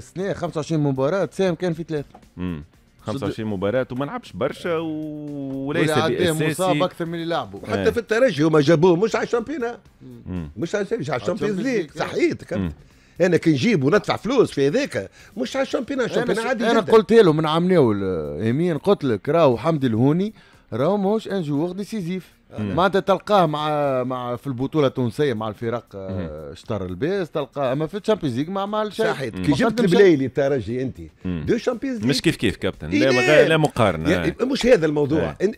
سنه إيه. 25 مباراه تساهم كان في ثلاثه امم 25 مباراة وما لعبش برشا وليس بأساسي مصاب أكثر من اللي لعبوا حتى إيه. في الترجي هما جابوه مش على الشامبينا مش على مش على الشامبيونز ليغ إيه. صحيت انا كي نجيب وندفع فلوس في هذاك مش على الشامبيون الشامبيون عادي انا قلت له من ناول امين قلت لك راهو حمدي الهوني راهو ماهوش ان جوغ ديسيزيف معناتها تلقاه مع مع في البطوله التونسيه مع الفرق آه، شطر الباس تلقاه اما في الشامبيونز ليغ مع مع شيء كي جبت البلايلي الترجي انت دو شامبيونز ليغ مش كيف كيف كابتن إيه، لا إيه لا مقارنه يعني مش هذا الموضوع إيه.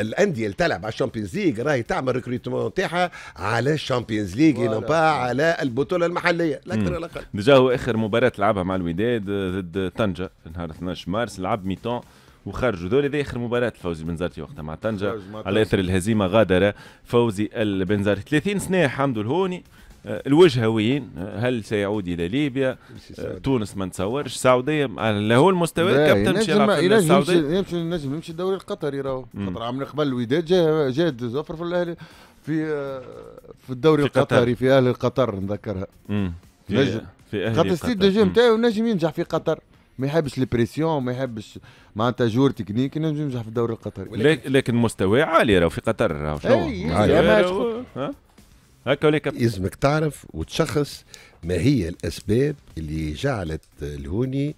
الانديه اللي تلعب على الشامبيونز ليغ راهي تعمل ريكروتمون تاعها على الشامبيونز ليغ ولا با على البطوله المحليه لا اكثر ولا اقل ديجا هو اخر مباراه لعبها مع الوداد ضد طنجه نهار 12 مارس لعب ميتون وخرجوا ذولي ذي اخر مباراه فوزي البنزرتي وقتها مع طنجه على اثر الهزيمه غادر فوزي البنزرتي 30 سنه حمد الهوني آه، الوجهه وين آه، هل سيعود الى ليبيا آه، تونس ما نتصورش السعوديه على هو المستوى الكابتن شيخ يلعب في السعوديه يمشي ينجم يمشي الدوري القطري راهو خاطر عام قبل الوداد جا جا زفر في الاهلي في في الدوري في القطري في اهل قطر نذكرها نجم في اهل قطر خاطر السيد نجم نتاعو نجم ينجح في قطر ما يحبش البريسيون ما يحبش معناتها جور تكنيك ينجم ينجح في الدوري القطري لكن, لكن عالي راهو في قطر راهو شنو هكا ولا يلزمك تعرف وتشخص ما هي الاسباب اللي جعلت الهوني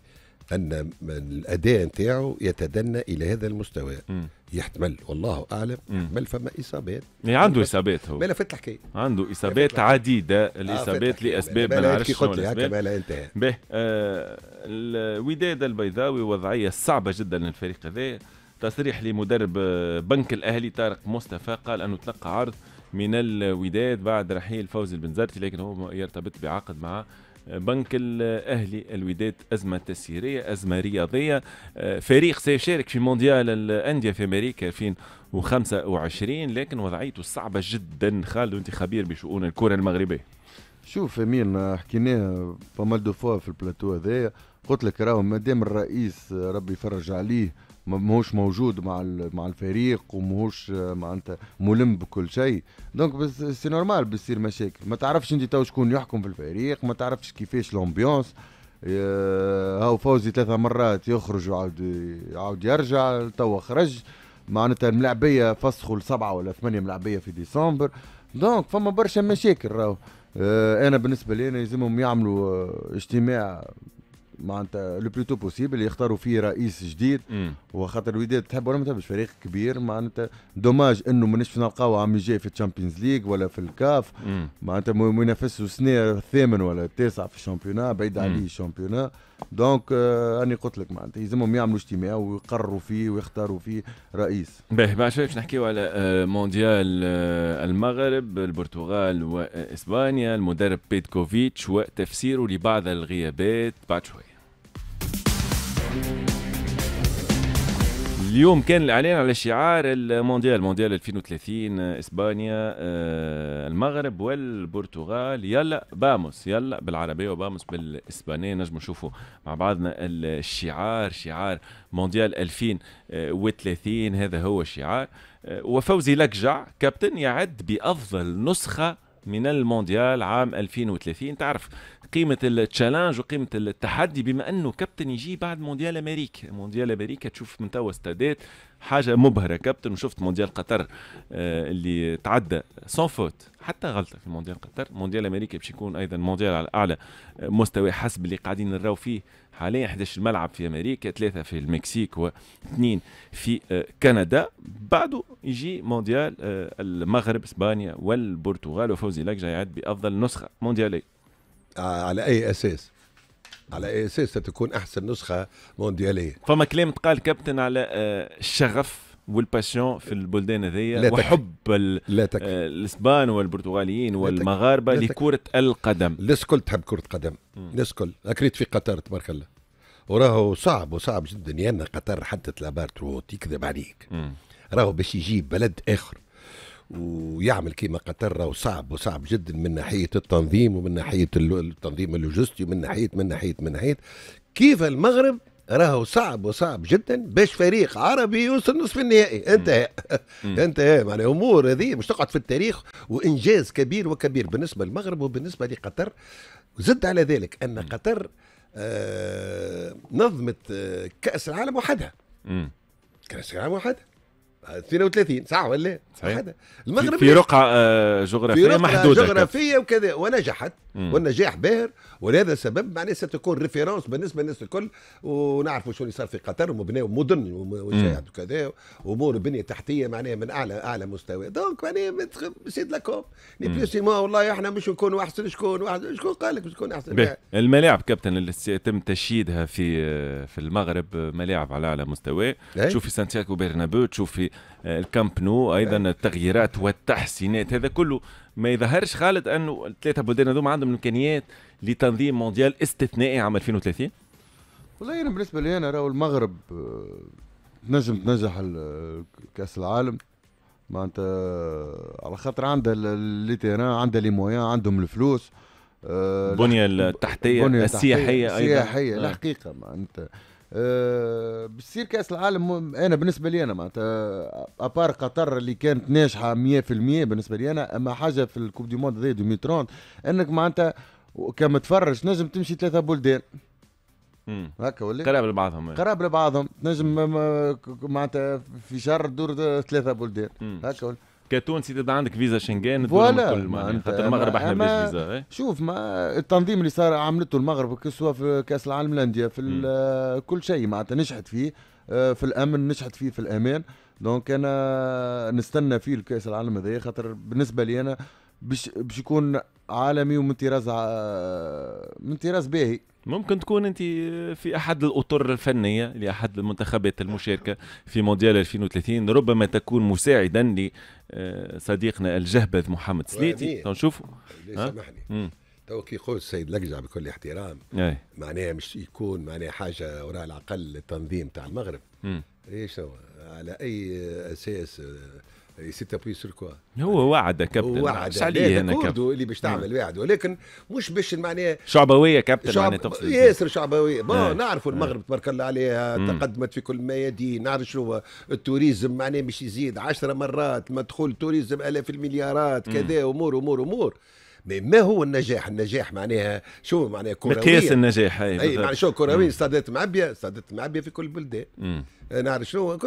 ان الاداء نتاعو يتدنى الى هذا المستوى م. يحتمل والله اعلم يحتمل فما اصابات يعني عنده اصابات هو فات الحكايه عنده اصابات عديده الاصابات آه، لاسباب ما نعرفش شنو الاسباب لا انتهى به آه، الوداد البيضاوي وضعيه صعبه جدا للفريق هذا تصريح لمدرب آه، بنك الاهلي طارق مصطفى قال انه تلقى عرض من الوداد بعد رحيل فوزي البنزرتي لكن هو يرتبط بعقد مع بنك الاهلي الوداد ازمه تسييريه ازمه رياضيه آه، فريق سيشارك في مونديال الانديه في امريكا 2025 لكن وضعيته صعبه جدا خالد انت خبير بشؤون الكره المغربيه شوف امين حكيناه بامال دو فوا في البلاتو هذايا قلت لك راهو مادام الرئيس ربي يفرج عليه ماهوش موجود مع مع الفريق وماهوش معناتها ملم بكل شيء دونك بس سي نورمال بتصير مشاكل ما تعرفش انت تو شكون يحكم في الفريق ما تعرفش كيفاش الامبيونس هاو فوزي ثلاثة مرات يخرج وعاود يعاود يرجع توا خرج معناتها الملاعبية فسخوا لسبعة ولا ثمانية ملاعبية في ديسمبر دونك فما برشا مشاكل راهو آه، انا بالنسبة لي انا يلزمهم يعملوا آه، اجتماع معناتها لو بلوتو بوسيبل يختاروا فيه رئيس جديد وخاطر الوداد تحب ولا ما تحبش فريق كبير معناتها دوماج انه مانيش نلقاو عام يجي في الشامبيونز ليغ ولا في الكاف معناتها ما ينافسوا السنه الثامن ولا التاسع في الشامبيونان بعيد عليه الشامبيونا دونك آه انا قلت لك معناتها يلزمهم يعملوا اجتماع ويقرروا فيه ويختاروا فيه رئيس. باهي بعد شوي باش نحكيو على آه، مونديال آه، المغرب البرتغال واسبانيا آه، المدرب بيتكوفيتش وتفسيره لبعض الغيابات بعد شوي. اليوم كان الاعلان على شعار المونديال مونديال 2030 آه، اسبانيا آه، المغرب والبرتغال يلا باموس يلا بالعربيه وباموس بالاسبانيه نجم نشوفوا مع بعضنا الشعار شعار مونديال 2030 هذا هو الشعار آه، وفوزي لكجع كابتن يعد بافضل نسخه من المونديال عام 2030 تعرف قيمه التشالنج وقيمه التحدي بما انه كابتن يجي بعد مونديال امريكا مونديال امريكا تشوف من توا استادات حاجه مبهره كابتن وشفت مونديال قطر آه، اللي تعدى سون فوت حتى غلطه في مونديال قطر مونديال امريكا باش يكون ايضا مونديال على اعلى مستوى حسب اللي قاعدين نراو فيه حاليا 11 ملعب في امريكا ثلاثه في المكسيك واثنين في آه، كندا بعده يجي مونديال آه، المغرب اسبانيا والبرتغال وفوزي لك جاي يعد بافضل نسخه موندياليه آه، على اي اساس على اي اساس ستكون احسن نسخه موندياليه فما كلام تقال كابتن على آه، الشغف والباسيون في البلدان هذيا وحب آه، الاسبان والبرتغاليين والمغاربه لكره القدم الناس الكل تحب كره قدم الناس الكل اكريت في قطر تبارك الله وراهو صعب وصعب جدا لان قطر حدت لابارت يكذب عليك راهو باش يجيب بلد اخر ويعمل كيما قطر وصعب وصعب جدا من ناحيه التنظيم ومن ناحيه التنظيم اللوجستي ومن ناحيه من ناحيه من ناحيه كيف المغرب راهو صعب وصعب جدا باش فريق عربي يوصل نصف النهائي انتهى *laughs* انتهى معناها امور هذه مش تقعد في التاريخ وانجاز كبير وكبير بالنسبه للمغرب وبالنسبه لقطر وزد على ذلك ان قطر آه نظمت آه كاس العالم وحدها كاس العالم وحدها 32 ساعه ولا صحيح المغرب في رقعه آه، جغرافيه محدوده في رقعه جغرافيه وكذا ونجحت والنجاح باهر ولهذا سبب معناها ستكون ريفيرونس بالنسبه للناس الكل ونعرفوا شنو صار في قطر ومبنى مدن وشاهد وكذا وامور بنيه تحتيه معناها من اعلى اعلى مستوى دونك معناها سيد لاكوب ني بلوس والله احنا مش نكونوا احسن شكون شكون قال لك شكون نكون احسن الملاعب كابتن اللي تم تشييدها في في المغرب ملاعب على اعلى مستوى إيه؟ تشوف في سانتياغو برنابو تشوف في آه، الكامب نو ايضا إيه. التغييرات والتحسينات هذا كله ما يظهرش خالد انه الثلاثه بلدان هذوما عندهم امكانيات لتنظيم مونديال استثنائي عام 2030 والله انا بالنسبه لي انا راهو المغرب تنجم آه، تنجح آه، كاس العالم معناتها آه، على خاطر عندها لي تيران عندها لي مويان عندهم الفلوس البنيه التحتيه السياحيه ايضا السياحيه الحقيقه معناتها أه بتصير كاس العالم انا بالنسبه لي انا معناتها ابار قطر اللي كانت ناجحه 100% بالنسبه لي انا اما حاجه في الكوب دي موند 2030 انك معناتها وكمتفرج نجم تمشي ثلاثه بلدان هكا ولا قراب لبعضهم إيه. قراب لبعضهم تنجم معناتها في شهر دور ثلاثه بلدان هكا ولا كتونسي تبدا عندك فيزا شنغان ولا خاطر المغرب احنا بلاش فيزا إيه. شوف ما التنظيم اللي صار عملته المغرب سواء في كاس العالم الانديه في كل شيء معناتها نجحت فيه آه، في الامن نجحت فيه في الامان دونك انا نستنى فيه الكاس العالم هذايا خاطر بالنسبه لي انا باش باش يكون عالمي ومن طراز من طراز باهي ممكن تكون انت في احد الاطر الفنيه لاحد المنتخبات المشاركه في مونديال 2030 ربما تكون مساعدا لصديقنا آه، الجهبذ محمد سليتي نشوفوا سامحني تو كي يقول السيد لقجع بكل احترام أي. معناها مش يكون معناها حاجه وراء العقل التنظيم تاع المغرب ايش على اي اساس يعني ستة بوي سور كوا هو وعد كابتن هو وعد عليه انا كابتن اللي باش تعمل وعد ولكن مش باش معناها شعبويه كابتن شعب... معناها تقصد ياسر شعبويه بون نعرفوا المغرب تبارك الله عليها مم. تقدمت في كل الميادين نعرف شنو التوريزم معناها باش يزيد 10 مرات مدخول توريزم الاف المليارات كذا امور امور امور مي ما هو النجاح النجاح معناها شو معناها كرويا مقياس النجاح اي اي معناها شو كرويا استادات معبيه استادات معبيه في كل بلدان نعرف شنو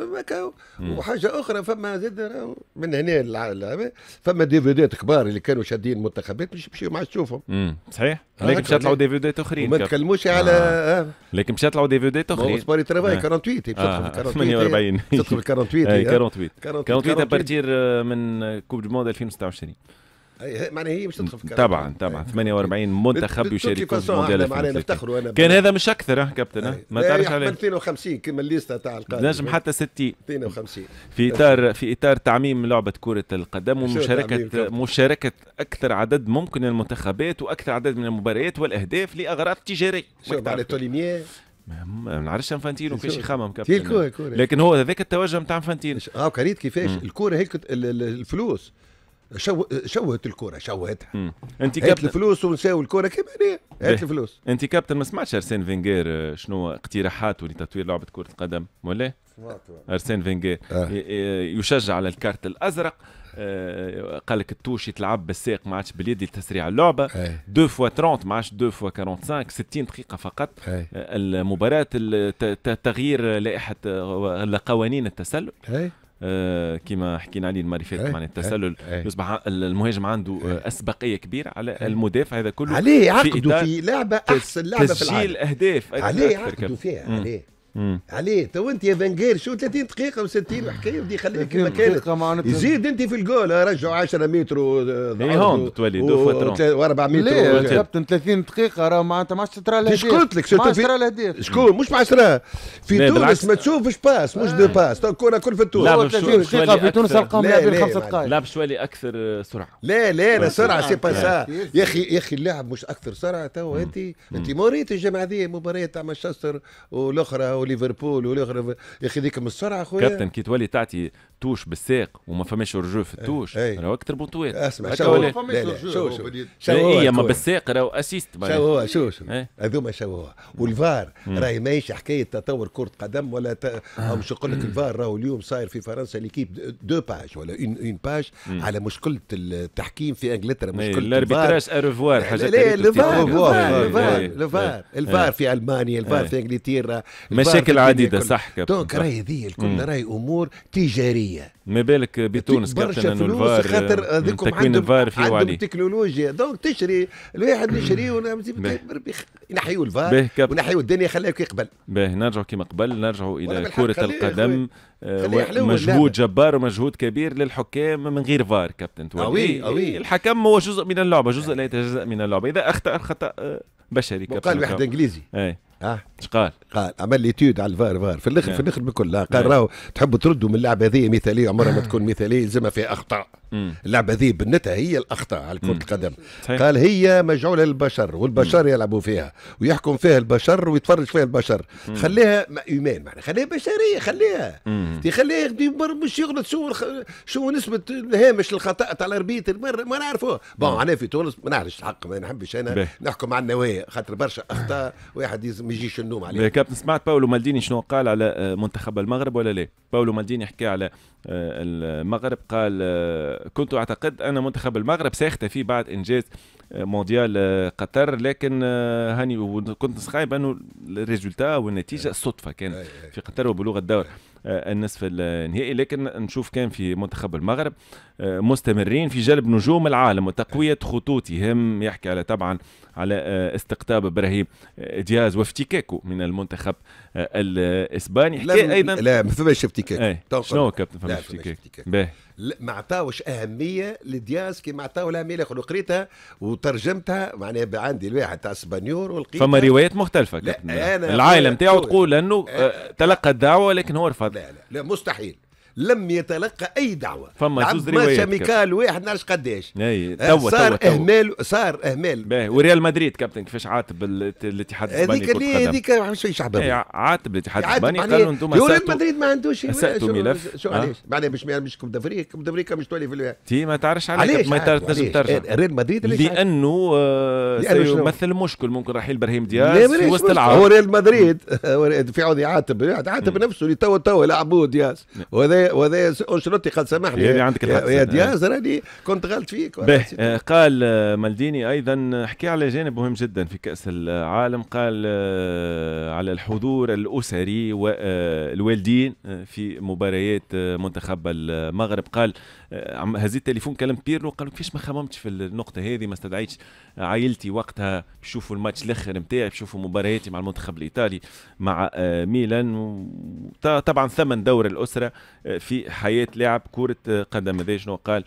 وحاجه اخرى فما زاد من هنا فما ديفيدات كبار اللي كانوا شادين منتخبات مش مشيو ما تشوفهم صحيح آه، لكن مش يطلعوا ديفيدات اخرين ما تكلموش على آه. آه. لكن مش يطلعوا ديفيدات اخرين سباري ترافاي 48 48 48 48 48 48 من كوب دو موند 2026 معناها هي مش تدخل في طبعا طبعا 48 *laughs* منتخب يشارك في مونديال معناها نفتخروا انا كان هذا مش اكثر كابتن ما تعرفش عليه 52 كما الليسته تاع القادم نجم حتى 60 52 في اطار في اطار تعميم لعبه كره القدم ومشاركه مشاركه اكثر عدد ممكن من المنتخبات واكثر عدد من المباريات والاهداف لاغراض تجاريه شوف على توليميير ما نعرفش انفانتينو كيفاش يخمم كابتن لكن هو هذاك التوجه نتاع انفانتينو اه ريت كيفاش الكوره هيك الفلوس شو... شوهت الكره شوهتها انت كابتن هات الفلوس ونساو الكره كيما انا هات الفلوس انت كابتن ما سمعتش ارسين فينغير آه، شنو اقتراحاته لتطوير لعبه كره القدم ولا؟ ارسين فينغير آه. يشجع على الكارت الازرق آه، قال لك التوش تلعب بالساق ما عادش باليد لتسريع اللعبه آه. دو فوا 30 ما عادش دو فوا 45 60 دقيقه فقط أي. المباراه تغيير لائحه قوانين التسلل أي. آه، كما حكينا عليه فاتت إيه، معنا إيه، التسلل إيه. يصبح المهاجم عنده اسبقيه كبيره على المدافع هذا كله عليه عقده في لعبه احسن لعبه في العالم تسجيل اهداف عليه عقده فيها عليه عليه تو انت يا فانجير شو 30 دقيقه و60 وحكايه ودي خليها كما كانت يزيد انت في الجول رجعوا 10 متر اي هون تولي دو فوا و4 متر كابتن 30 دقيقه راه معناتها ما عادش ترى الهدف قلت لك ما عادش ترى الهدف شكون مش ما عادش في تونس ما تشوفش باس مش دو آه. باس تكون كل في تونس 30 دقيقه في تونس القام لاعبين خمسه دقائق لا شوالي اكثر آه، سرعه لا لا لا سرعه سي با سا يا اخي يا اخي اللاعب مش اكثر سرعه تو انت انت موريت الجمعه هذه مباراه تاع مانشستر والاخرى وليفربول ولا يا اخي ذيك من السرعه خويا كابتن كي تولي تعطي توش بالساق وما فماش رجو في إيه، التوش راه وقت تربطوات اسمع شو هو شو شو شو هو إيه، ما بالساق راهو اسيست شو هو شو شو إيه. هذوما شو هو والفار راهي ماهيش حكايه تطور كره قدم ولا ت... آه. مش نقول لك الفار راهو اليوم صاير في فرنسا ليكيب دو باج ولا اون باج على مشكله التحكيم في انجلترا مشكله الاربيتراج ارفوار حاجات الفار الفار الفار في المانيا الفار في انجلترا مش مشاكل عديده صح دونك راهي ذي الكل راهي امور تجاريه ما بالك بتونس برشا فلوس خاطر هذوك عندهم عندهم تكنولوجيا دونك تشري الواحد يشري ينحيوا الفار ونحيوا الدنيا خليها يقبل باه نرجعوا كما قبل نرجعوا الى كره القدم آه، مجهود جبار ومجهود كبير للحكام من غير فار كابتن توالي إيه، الحكم هو جزء من اللعبه جزء لا يتجزا من اللعبه اذا اخطا خطا آه، بشري وقال واحد انجليزي ايه. اه اش قال؟ قال عمل لي تيود على الفار فار في الاخر في نعم. الاخر بكل قال نعم. راهو تحبوا تردوا من اللعبه هذه مثاليه عمرها ما تكون مثاليه ما فيها اخطاء اللعبه هذه بنتها هي الاخطاء على كره القدم قال هي مجعوله للبشر والبشر يلعبوا فيها ويحكم فيها البشر ويتفرج فيها البشر خليها ايمان معناها خليها بشريه خليها خليها مش يغلط شو شو نسبه الهامش الخطا تاع الاربيت ما نعرفوه بون انا في تونس ما نعرفش الحق ما نحبش انا نحكم على النوايا خاطر برشا اخطاء واحد يلزم ما يجيش النوم عليه كابتن سمعت باولو مالديني شنو قال على آه، منتخب المغرب ولا لا باولو مالديني حكى على آه، المغرب قال آه، كنت اعتقد ان منتخب المغرب سيختفي بعد انجاز مونديال قطر لكن هاني كنت نسخايب انه الريزولتا والنتيجه صدفه كانت في قطر وبلوغ الدور آه، النصف النهائي لكن نشوف كان في منتخب المغرب آه، مستمرين في جلب نجوم العالم وتقويه خطوطهم يحكي على طبعا على آه، استقطاب ابراهيم دياز وافتكاكه من المنتخب الاسباني حكي ايضا لا ما فماش افتكاك شنو كابتن فماش افتكاك ما عطاوش اهميه لدياز كيما عطاو الاهميه الاخر وقريتها وترجمتها معناها عندي الواحد تاع اسبانيور ولقيت فما روايات مختلفه لا أنا العائله نتاعو تقول انه آه، تلقى الدعوه لكن هو رفض لا لا, لا مستحيل لم يتلقى اي دعوه فما نعم، جوج روايات ميكال واحد نعرفش قداش أه، توا صار اهمال صار اهمال باهي وريال مدريد كابتن كيفاش عاتب الاتحاد الاسباني هذيك اللي هذيك شوي شعبوي عاتب الاتحاد الاسباني يعني قال له انتم ريال مدريد ما عندوش ملف شو علاش معناها مش مش كوب دافريك كوب دافريك مش تولي في تي ما تعرفش علاش ما تنجم ترجع إيه، ريال مدريد آه، لانه سيمثل مشكل ممكن رحيل ابراهيم دياز في وسط العالم هو ريال مدريد *laughs* في عوض يعاتب عاتب نفسه اللي تو تو لعبوه دياز وهذا وهذا انشلوتي قال سامحني يعني عندك الحق يا آه. دياز راني كنت غلط فيك آه، قال آه، مالديني ايضا حكي على جانب مهم جدا في كاس العالم قال على الحضور الاسري والوالدين في مباريات منتخب المغرب قال آه، هزيت تليفون كلمت بيرلو قال كيفاش ما خممتش في النقطه هذه ما استدعيتش عائلتي وقتها بشوفوا الماتش الاخر نتاعي بشوفوا مبارياتي مع المنتخب الايطالي مع آه، ميلان طبعا ثمن دور الاسره آه، في حياه لاعب كره قدم هذا شنو قال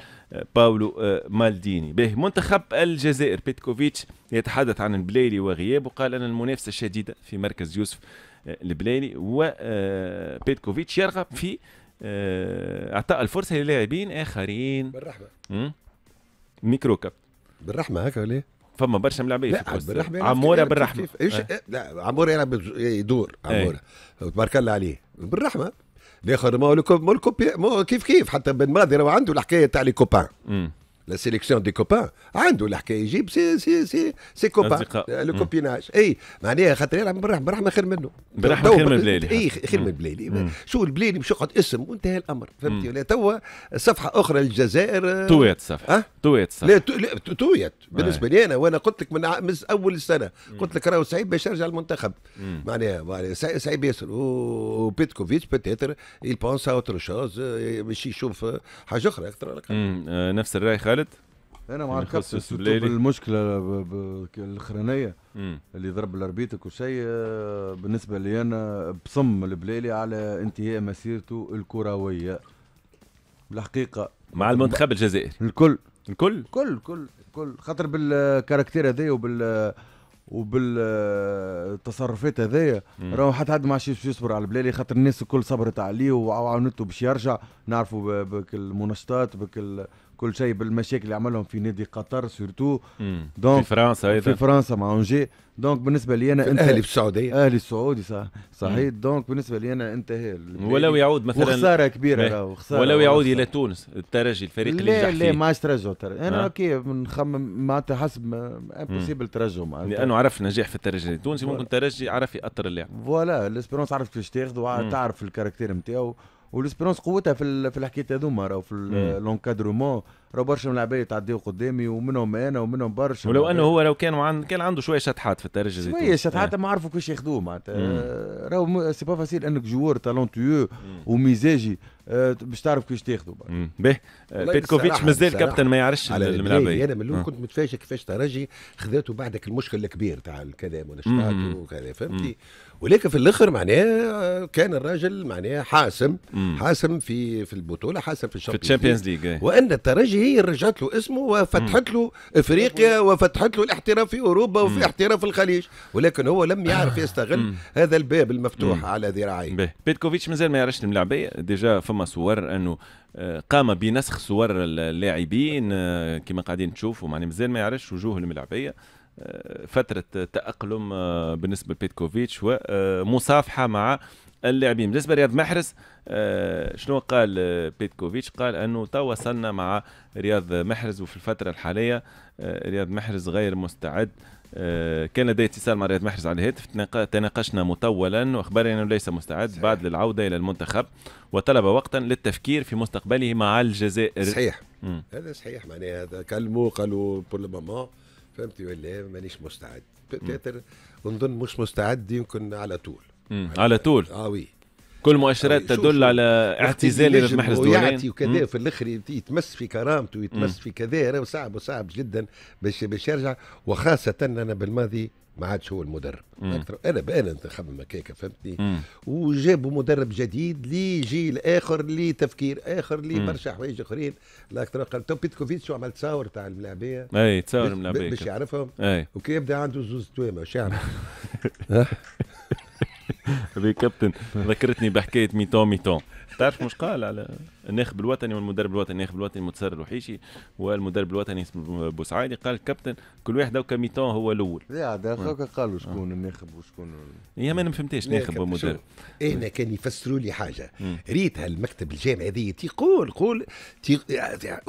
باولو مالديني به منتخب الجزائر بيتكوفيتش يتحدث عن البلايلي وغيابه قال ان المنافسه شديده في مركز يوسف البلايلي وبيتكوفيتش يرغب في آه، اعطى الفرصه للاعبين اخرين بالرحمه ميكرو كاب بالرحمه هكا ولا إيه؟ فما برشا ملاعبين لا بالرحمه عموره بالرحمه ايش آه. إيه، لا عموره يلعب إيه، يدور عموره تبارك الله عليه بالرحمه الاخر ما هو الكوب كيف كيف حتى بن ماضي راه عنده الحكايه تاع لي كوبان لا سيليكسيون دي كوبان عنده الحكايه يجيب سي سي سي سي كوبان لو كوبيناج اي معناها خاطر يلعب برحمه خير منه برحمه خير من بلالي اي خير من بلالي شو البلالي باش يقعد اسم وانتهى الامر فهمتي ولا توا صفحه اخرى للجزائر آه، تويت صفحه تويت صفحه لا تويت آه. بالنسبه لي انا وانا قلت لك من, اول السنه قلت لك راهو صعيب باش يرجع المنتخب معناها صعيب ياسر وبيتكوفيتش يل يبونس اوتر شوز مش يشوف حاجه اخرى آه، نفس الراي خالد الثالث انا مع ركبت يعني بالمشكله الاخرانيه اللي ضرب الاربيتك شيء آه، بالنسبه لي انا بصم البليلي على انتهاء مسيرته الكرويه الحقيقه مع المنتخب الجزائري الكل الكل الكل الكل كل خاطر بالكاركتير هذايا وبال وبالتصرفات هذايا راهو حتى حد ما عادش يصبر على البلالي خاطر الناس الكل صبرت عليه وعاونته باش يرجع نعرفوا بك المنشطات بك كل شيء بالمشاكل اللي عملهم في نادي قطر سورتو دونك في فرنسا ايضا في فرنسا مع اونجي دونك بالنسبه لي انا انت اهلي في السعوديه اهلي السعودي صح صحيح دونك بالنسبه لي انا انت ولو يعود مثلا وخساره كبيره خساره ولو يعود الى تونس الترجي الفريق اللي نجح فيه لا ما عادش ترجعوا انا آه. اوكي نخمم معناتها حسب امبوسيبل ترجعوا معناتها لانه عرف نجاح في الترجي التونسي ممكن الترجي عرف ياثر اللاعب فوالا الاسبيرونس عرف كيفاش تاخذ وتعرف الكاركتير نتاعو والاسبيرونس قوتها في في الحكايات هذوما راهو في لونكادرومون راهو برشا من العباد تعديو قدامي ومنهم انا ومنهم برشا ولو انه هو لو كان عن... كان عنده شويه شطحات في الترجي زيتون شويه شطحات آه. ما عرفوا كيفاش ياخذوه معناتها راهو سي با فاسيل انك جوار تالونتيو ومزاجي باش تعرف كيفاش تاخذوا به بيتكوفيتش مازال كابتن ما يعرفش الملعبيه انا من الاول كنت متفاجئ كيفاش ترجي خذاته بعدك المشكل الكبير تاع الكلام ونشاط وكذا فهمتي ولكن في الاخر معناه كان الراجل معناه حاسم مم. حاسم في في البطوله حاسم في الشامبيونز ليج ايه. وان الترجي هي رجعت له اسمه وفتحت له افريقيا وفتحت له الاحتراف في اوروبا وفي احتراف في الخليج ولكن هو لم يعرف يستغل هذا الباب المفتوح على ذراعيه بيتكوفيتش مازال ما يعرفش الملعبيه ديجا فما فما صور انه آه، قام بنسخ صور اللاعبين آه، كما قاعدين تشوفوا معني مازال ما يعرفش وجوه الملعبيه آه، فترة تأقلم بالنسبة لبيتكوفيتش ومصافحة مع اللاعبين بالنسبة لرياض محرز شنو قال بيتكوفيتش قال أنه تواصلنا مع رياض محرز وفي الفترة الحالية رياض محرز غير مستعد آه، كان لدي اتصال مع رياض محرز على الهاتف تناقشنا مطولا واخبرني انه ليس مستعد صحيح. بعد للعوده الى المنتخب وطلب وقتا للتفكير في مستقبله مع الجزائر صحيح مم. هذا صحيح معناها هذا كلموا قالوا بور لو فهمتي ولا مانيش مستعد بتاتر نظن مش مستعد يمكن على طول على طول اه وي كل طيب، مؤشرات تدل على اعتزال المحرز الدولي ويعطي وكذا في الاخر يتمس في كرامته يتمس في كذا صعب وصعب جدا باش باش يرجع وخاصه انا بالماضي ما عادش هو المدرب مم. اكثر انا انا خمم كيك فهمتني وجابوا مدرب جديد لجيل اخر لتفكير اخر لبرشا حوايج اخرين الاكثر قال تو بيتكوفيتش وعمل عمل تصاور تاع الملاعبيه اي تصاور الملاعبيه باش يعرفهم وكي يبدا عنده زوز توامه شو يعمل *laughs* *laughs* حبيبي كابتن ذكرتني بحكايه ميتون ميتون تعرف مش قال على الناخب الوطني والمدرب الوطني الناخب الوطني متسر الوحيشي والمدرب الوطني اسمه بوسعادي قال الكابتن كل واحد هو كميتون هو الاول لا هكا آه. قالوا آه. شكون الناخب وشكون يا إيه، ما انا ما فهمتش ناخب ومدرب انا كان يفسروا لي حاجه ريتها المكتب الجامعي هذه تقول قول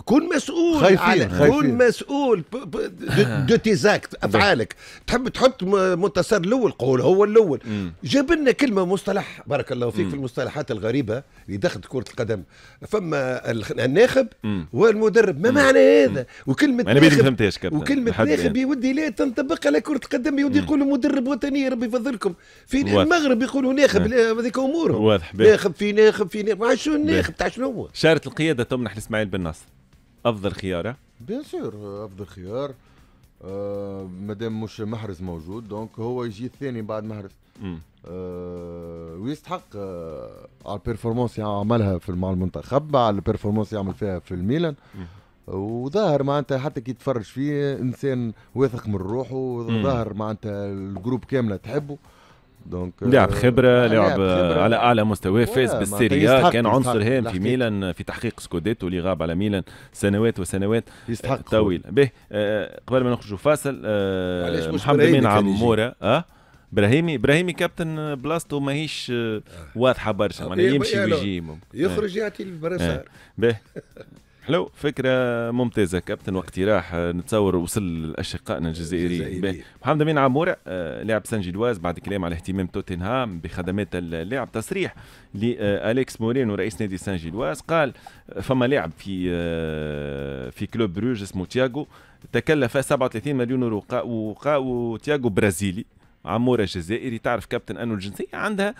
كن مسؤول خايفين كون كن مسؤول آه. دو تيزاكت افعالك تحب تحط منتصر الاول قول هو الاول جاب لنا كلمه مصطلح بارك الله فيك في المصطلحات الغريبه اللي دخلت كره القدم فما الناخب والمدرب ما معنى هذا وكلمه انا ما فهمتهاش وكلمه ناخب يودي لا تنطبق على كره القدم يودي يقولوا مدرب وطني ربي يفضلكم في المغرب يقولوا ناخب هذيك امورهم واضح ناخب في ناخب في ناخب شنو الناخب تاع شنو هو شارة القياده تمنح لاسماعيل بن ناصر افضل خيار بيان سور افضل خيار ما آه، مادام مش محرز موجود دونك هو يجي الثاني بعد محرز آه ويستحق آه على البيرفورمانس عملها في مع المنتخب على البيرفورمانس يعمل فيها في الميلان وظاهر معناتها حتى كي تفرج فيه انسان واثق من روحه وظاهر معناتها الجروب كامله تحبه دونك euh, لعب خبره لاعب على اعلى مستوى فاز بالسيريا كان عنصر هام في ميلان في تحقيق سكوديتو اللي غاب على ميلان سنوات وسنوات يستحق آه، طويل به آه، قبل ما نخرجوا فاصل آه، محمد امين عموره اه ابراهيمي ابراهيمي كابتن بلاصتو ماهيش واضحه برشا معناها إيه، يمشي ويجي يخرج يعطي البرسار به *laughs* حلو فكرة ممتازة كابتن واقتراح آه، نتصور وصل لأشقائنا الجزائريين محمد أمين عمورة آه، لاعب سان جيلواز بعد كلام على اهتمام توتنهام بخدمات اللاعب تصريح لأليكس آه، مورينو رئيس نادي سان جيلواز قال فما لاعب في في كلوب بروج اسمه تياغو تكلف 37 مليون يورو وتياغو برازيلي عمورة جزائري تعرف كابتن أنه الجنسية عندها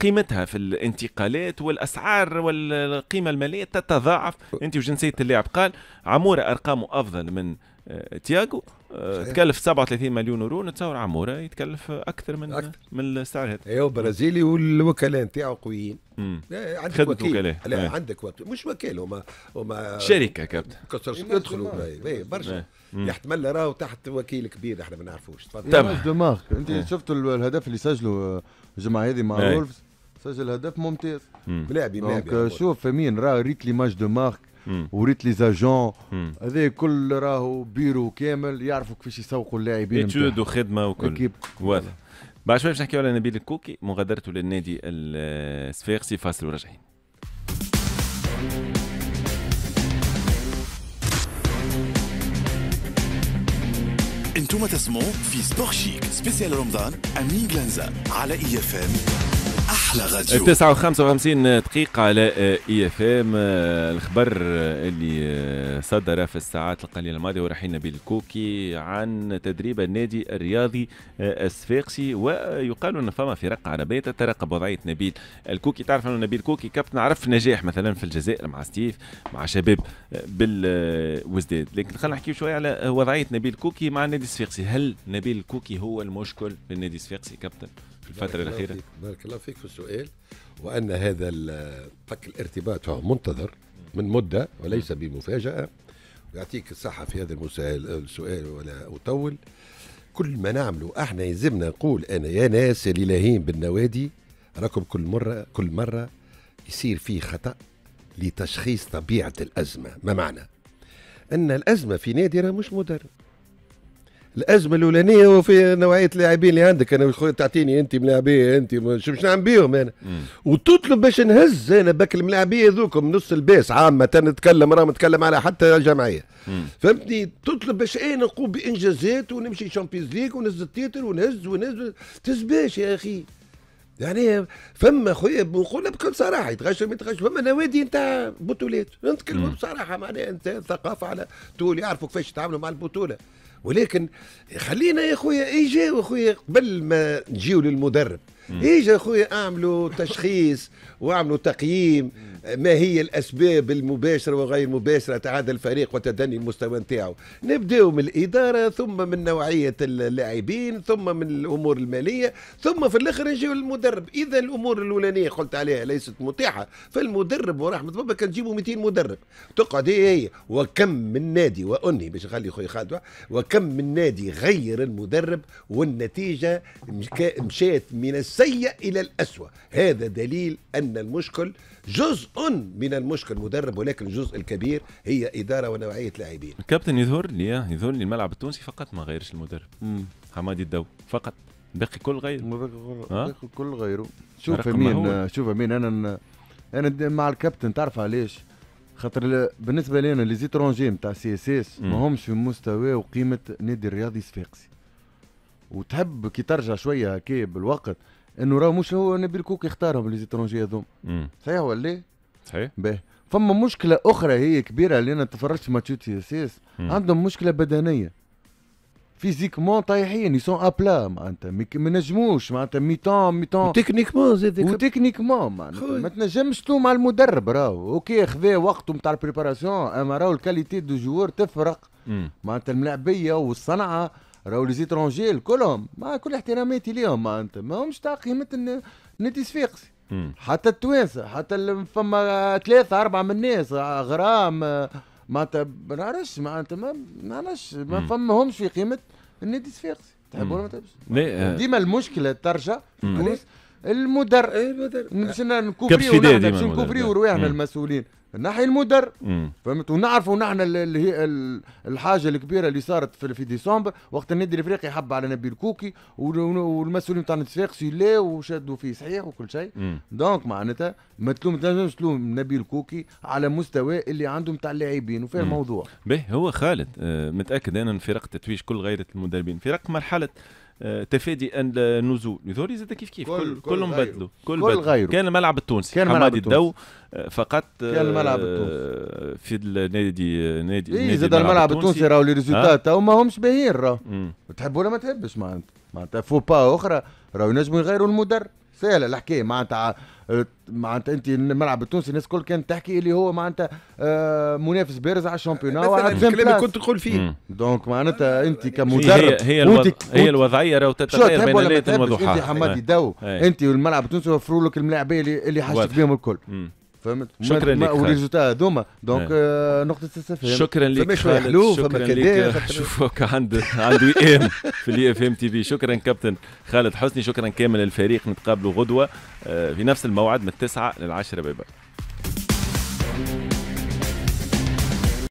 قيمتها في الانتقالات والاسعار والقيمه الماليه تتضاعف أه. انت وجنسيه اللاعب قال عموره ارقامه افضل من آه، تياغو آه، تكلف 37 مليون يورو نتصور عموره يتكلف اكثر من أكثر. من السعر هذا ايوه برازيلي والوكلاء نتاعو قويين عندك وكيل لا إيه. عندك وكيل مش وكيل هما هما شركه كابتن يدخلوا إيه، برشا إيه. يحتمل راهو تحت وكيل كبير احنا ما نعرفوش طيب. تفضل دماغ انت شفتوا الهدف اللي سجله آه، الجماعه هذه مع نعم. وولفز سجل هدف ممتاز ملاعبي ملاعبي شوف فمين راه ريت ليماج دو مارك وريت لي زاجون هذا كل راهو بيرو كامل يعرفوا كيفاش يسوقوا اللاعبين اتيود وخدمه وكل واضح بعد شوي باش نحكيو على نبيل الكوكي مغادرته للنادي الصفاقسي فاصل ورجعين انتم تسمعوا في سبور شيك سبيسيال رمضان امين جلانزا على اي اف ام احلى غاديو 59 دقيقة على اي اف ام الخبر اللي صدر في الساعات القليلة الماضية ورحينا بالكوكي عن تدريب النادي الرياضي الصفاقسي ويقال ان فما فرق عربية تترقب وضعية نبيل الكوكي تعرف ان نبيل كوكي كابتن عرف نجاح مثلا في الجزائر مع ستيف مع شباب بالوزداد لكن خلينا نحكي شوية على وضعية نبيل كوكي مع النادي الصفاقسي هل نبيل كوكي هو المشكل للنادي الصفاقسي كابتن؟ في الفترة الأخيرة بارك الله فيك في السؤال وأن هذا فك الارتباط هو منتظر من مدة وليس بمفاجأة يعطيك الصحة في هذا السؤال ولا أطول كل ما نعمله احنا يلزمنا نقول انا يا ناس اللي للاهين بالنوادي راكم كل مره كل مره يصير فيه خطا لتشخيص طبيعه الازمه ما معنى ان الازمه في نادي مش مدرب الازمه الاولانيه هو في نوعيه اللاعبين اللي عندك انا تعطيني انت ملاعبيه انت مش, مش نعم بيهم انا وتطلب باش نهز انا باك الملاعبيه ذوك من نص الباس عامه نتكلم راه نتكلم على حتى جمعيه فهمتني تطلب باش انا نقوم بانجازات ونمشي شامبيونز ليغ ونهز التيتر ونهز ونهز تزباش يا اخي يعني فما خويا بنقول بكل صراحه يتغش ما يتغش فما نوادي نتاع بطولات نتكلم بصراحه معناها انت ثقافه على تقول يعرفوا كيفاش يتعاملوا مع البطوله ولكن خلينا يا خويا ايجاو يا خويا قبل ما نجيو للمدرب ايجا اخويا اعملوا تشخيص واعملوا تقييم ما هي الاسباب المباشره وغير المباشره تاع هذا الفريق وتدني المستوى نتاعو نبداو من الاداره ثم من نوعيه اللاعبين ثم من الامور الماليه ثم في الاخر نجيو للمدرب اذا الامور الاولانيه قلت عليها ليست متاحه فالمدرب ورحمه ربك تجيبوا 200 مدرب تقعد هي هي وكم من نادي وانهي باش نخلي خويا خالد وكم من نادي غير المدرب والنتيجه مشات من الس السيء إلى الأسوأ هذا دليل أن المشكل جزء من المشكل مدرب ولكن الجزء الكبير هي إدارة ونوعية لاعبين الكابتن يظهر لي يظهر لي الملعب التونسي فقط ما غيرش المدرب مم. حمادي الدو فقط باقي كل غير باقي كل غيره شوف مين شوف مين انا انا مع الكابتن تعرف علاش خاطر بالنسبه لي انا لي زيترونجي نتاع سي اس اس ما همش في مستوى وقيمه نادي الرياضي الصفاقسي وتحب كي ترجع شويه هكا بالوقت انه راه مش هو نبيل كوك يختارهم لي زيترونجي هذوم صحيح ولا لا؟ صحيح باهي فما مشكله اخرى هي كبيره اللي انا تفرجت في ماتشات سي اس اس عندهم مشكله بدنيه فيزيكمون طايحين يسون ابلا معناتها ما نجموش معناتها ميتون ميتون تكنيكمون زاد وتكنيكمون معناتها ما تنجمش تو مع المدرب راهو اوكي خذا وقته نتاع البريباراسيون اما راهو الكاليتي دو جوار تفرق معناتها الملاعبيه والصنعه راهو لي زيترونجي كلهم مع كل احتراماتي ليهم معناتها ما همش تاع قيمه النادي الصفاقسي حتى التوانسه حتى فما ثلاثه اربعه من الناس آه، غرام آه، معناتها ما نعرفش معناتها ما نعرفش ما فماهمش في قيمه النادي الصفاقسي تحب ولا ما تحبش آه. ديما المشكله ترجع في تونس المدر باش إيه، نكوبريو باش نكوبريو رواحنا المسؤولين نحي المدر فهمت ونعرفوا نحن اللي هي الحاجه الكبيره اللي صارت في ديسمبر وقت النادي الافريقي حب على نبيل كوكي والمسؤولين تاع الاتفاق الافريقي لا وشدوا فيه صحيح وكل شيء دونك معناتها ما تلومش تلوم نبيل كوكي على مستوى اللي عندهم تاع اللاعبين وفي الموضوع به هو خالد آه، متاكد انا فرق تتويج كل غيره المدربين فرق مرحله تفادي النزول يذولي زاد كيف كيف كل كلهم بدلوا كل, كل غيره كان الملعب التونسي كان الملعب الدو آه، فقط كان الملعب آه، التونسي في النادي نادي اي زاد الملعب التونسي راهو لي ريزولتات تو ما همش باهيين راهو تحب ولا ما تحبش معناتها معناتها فو با اخرى راهو ينجموا يغيروا المدرب سهله الحكايه معناتها معناتها انت الملعب التونسي الناس الكل كانت تحكي اللي هو معناتها آه، منافس بارز على الشامبيون مثلا الكلام اللي كنت تقول فيه دونك معناتها انت كمدرب هي هي, هي الوضعيه راهو تتغير بين ليله وضحاها انت حمادي دو انت والملعب التونسي وفروا لك الملاعبيه اللي حشت بهم الكل فهمت شكرا لك وريزولتا هذوما دونك نعم. آه، نقطه استفهام شكرا لك حلو فما لك *laughs* شوفوك عنده عنده يام في الاي اف ام تي في شكرا كابتن خالد حسني شكرا كامل للفريق نتقابلوا غدوه آه، في نفس الموعد من التسعه للعشره باي باي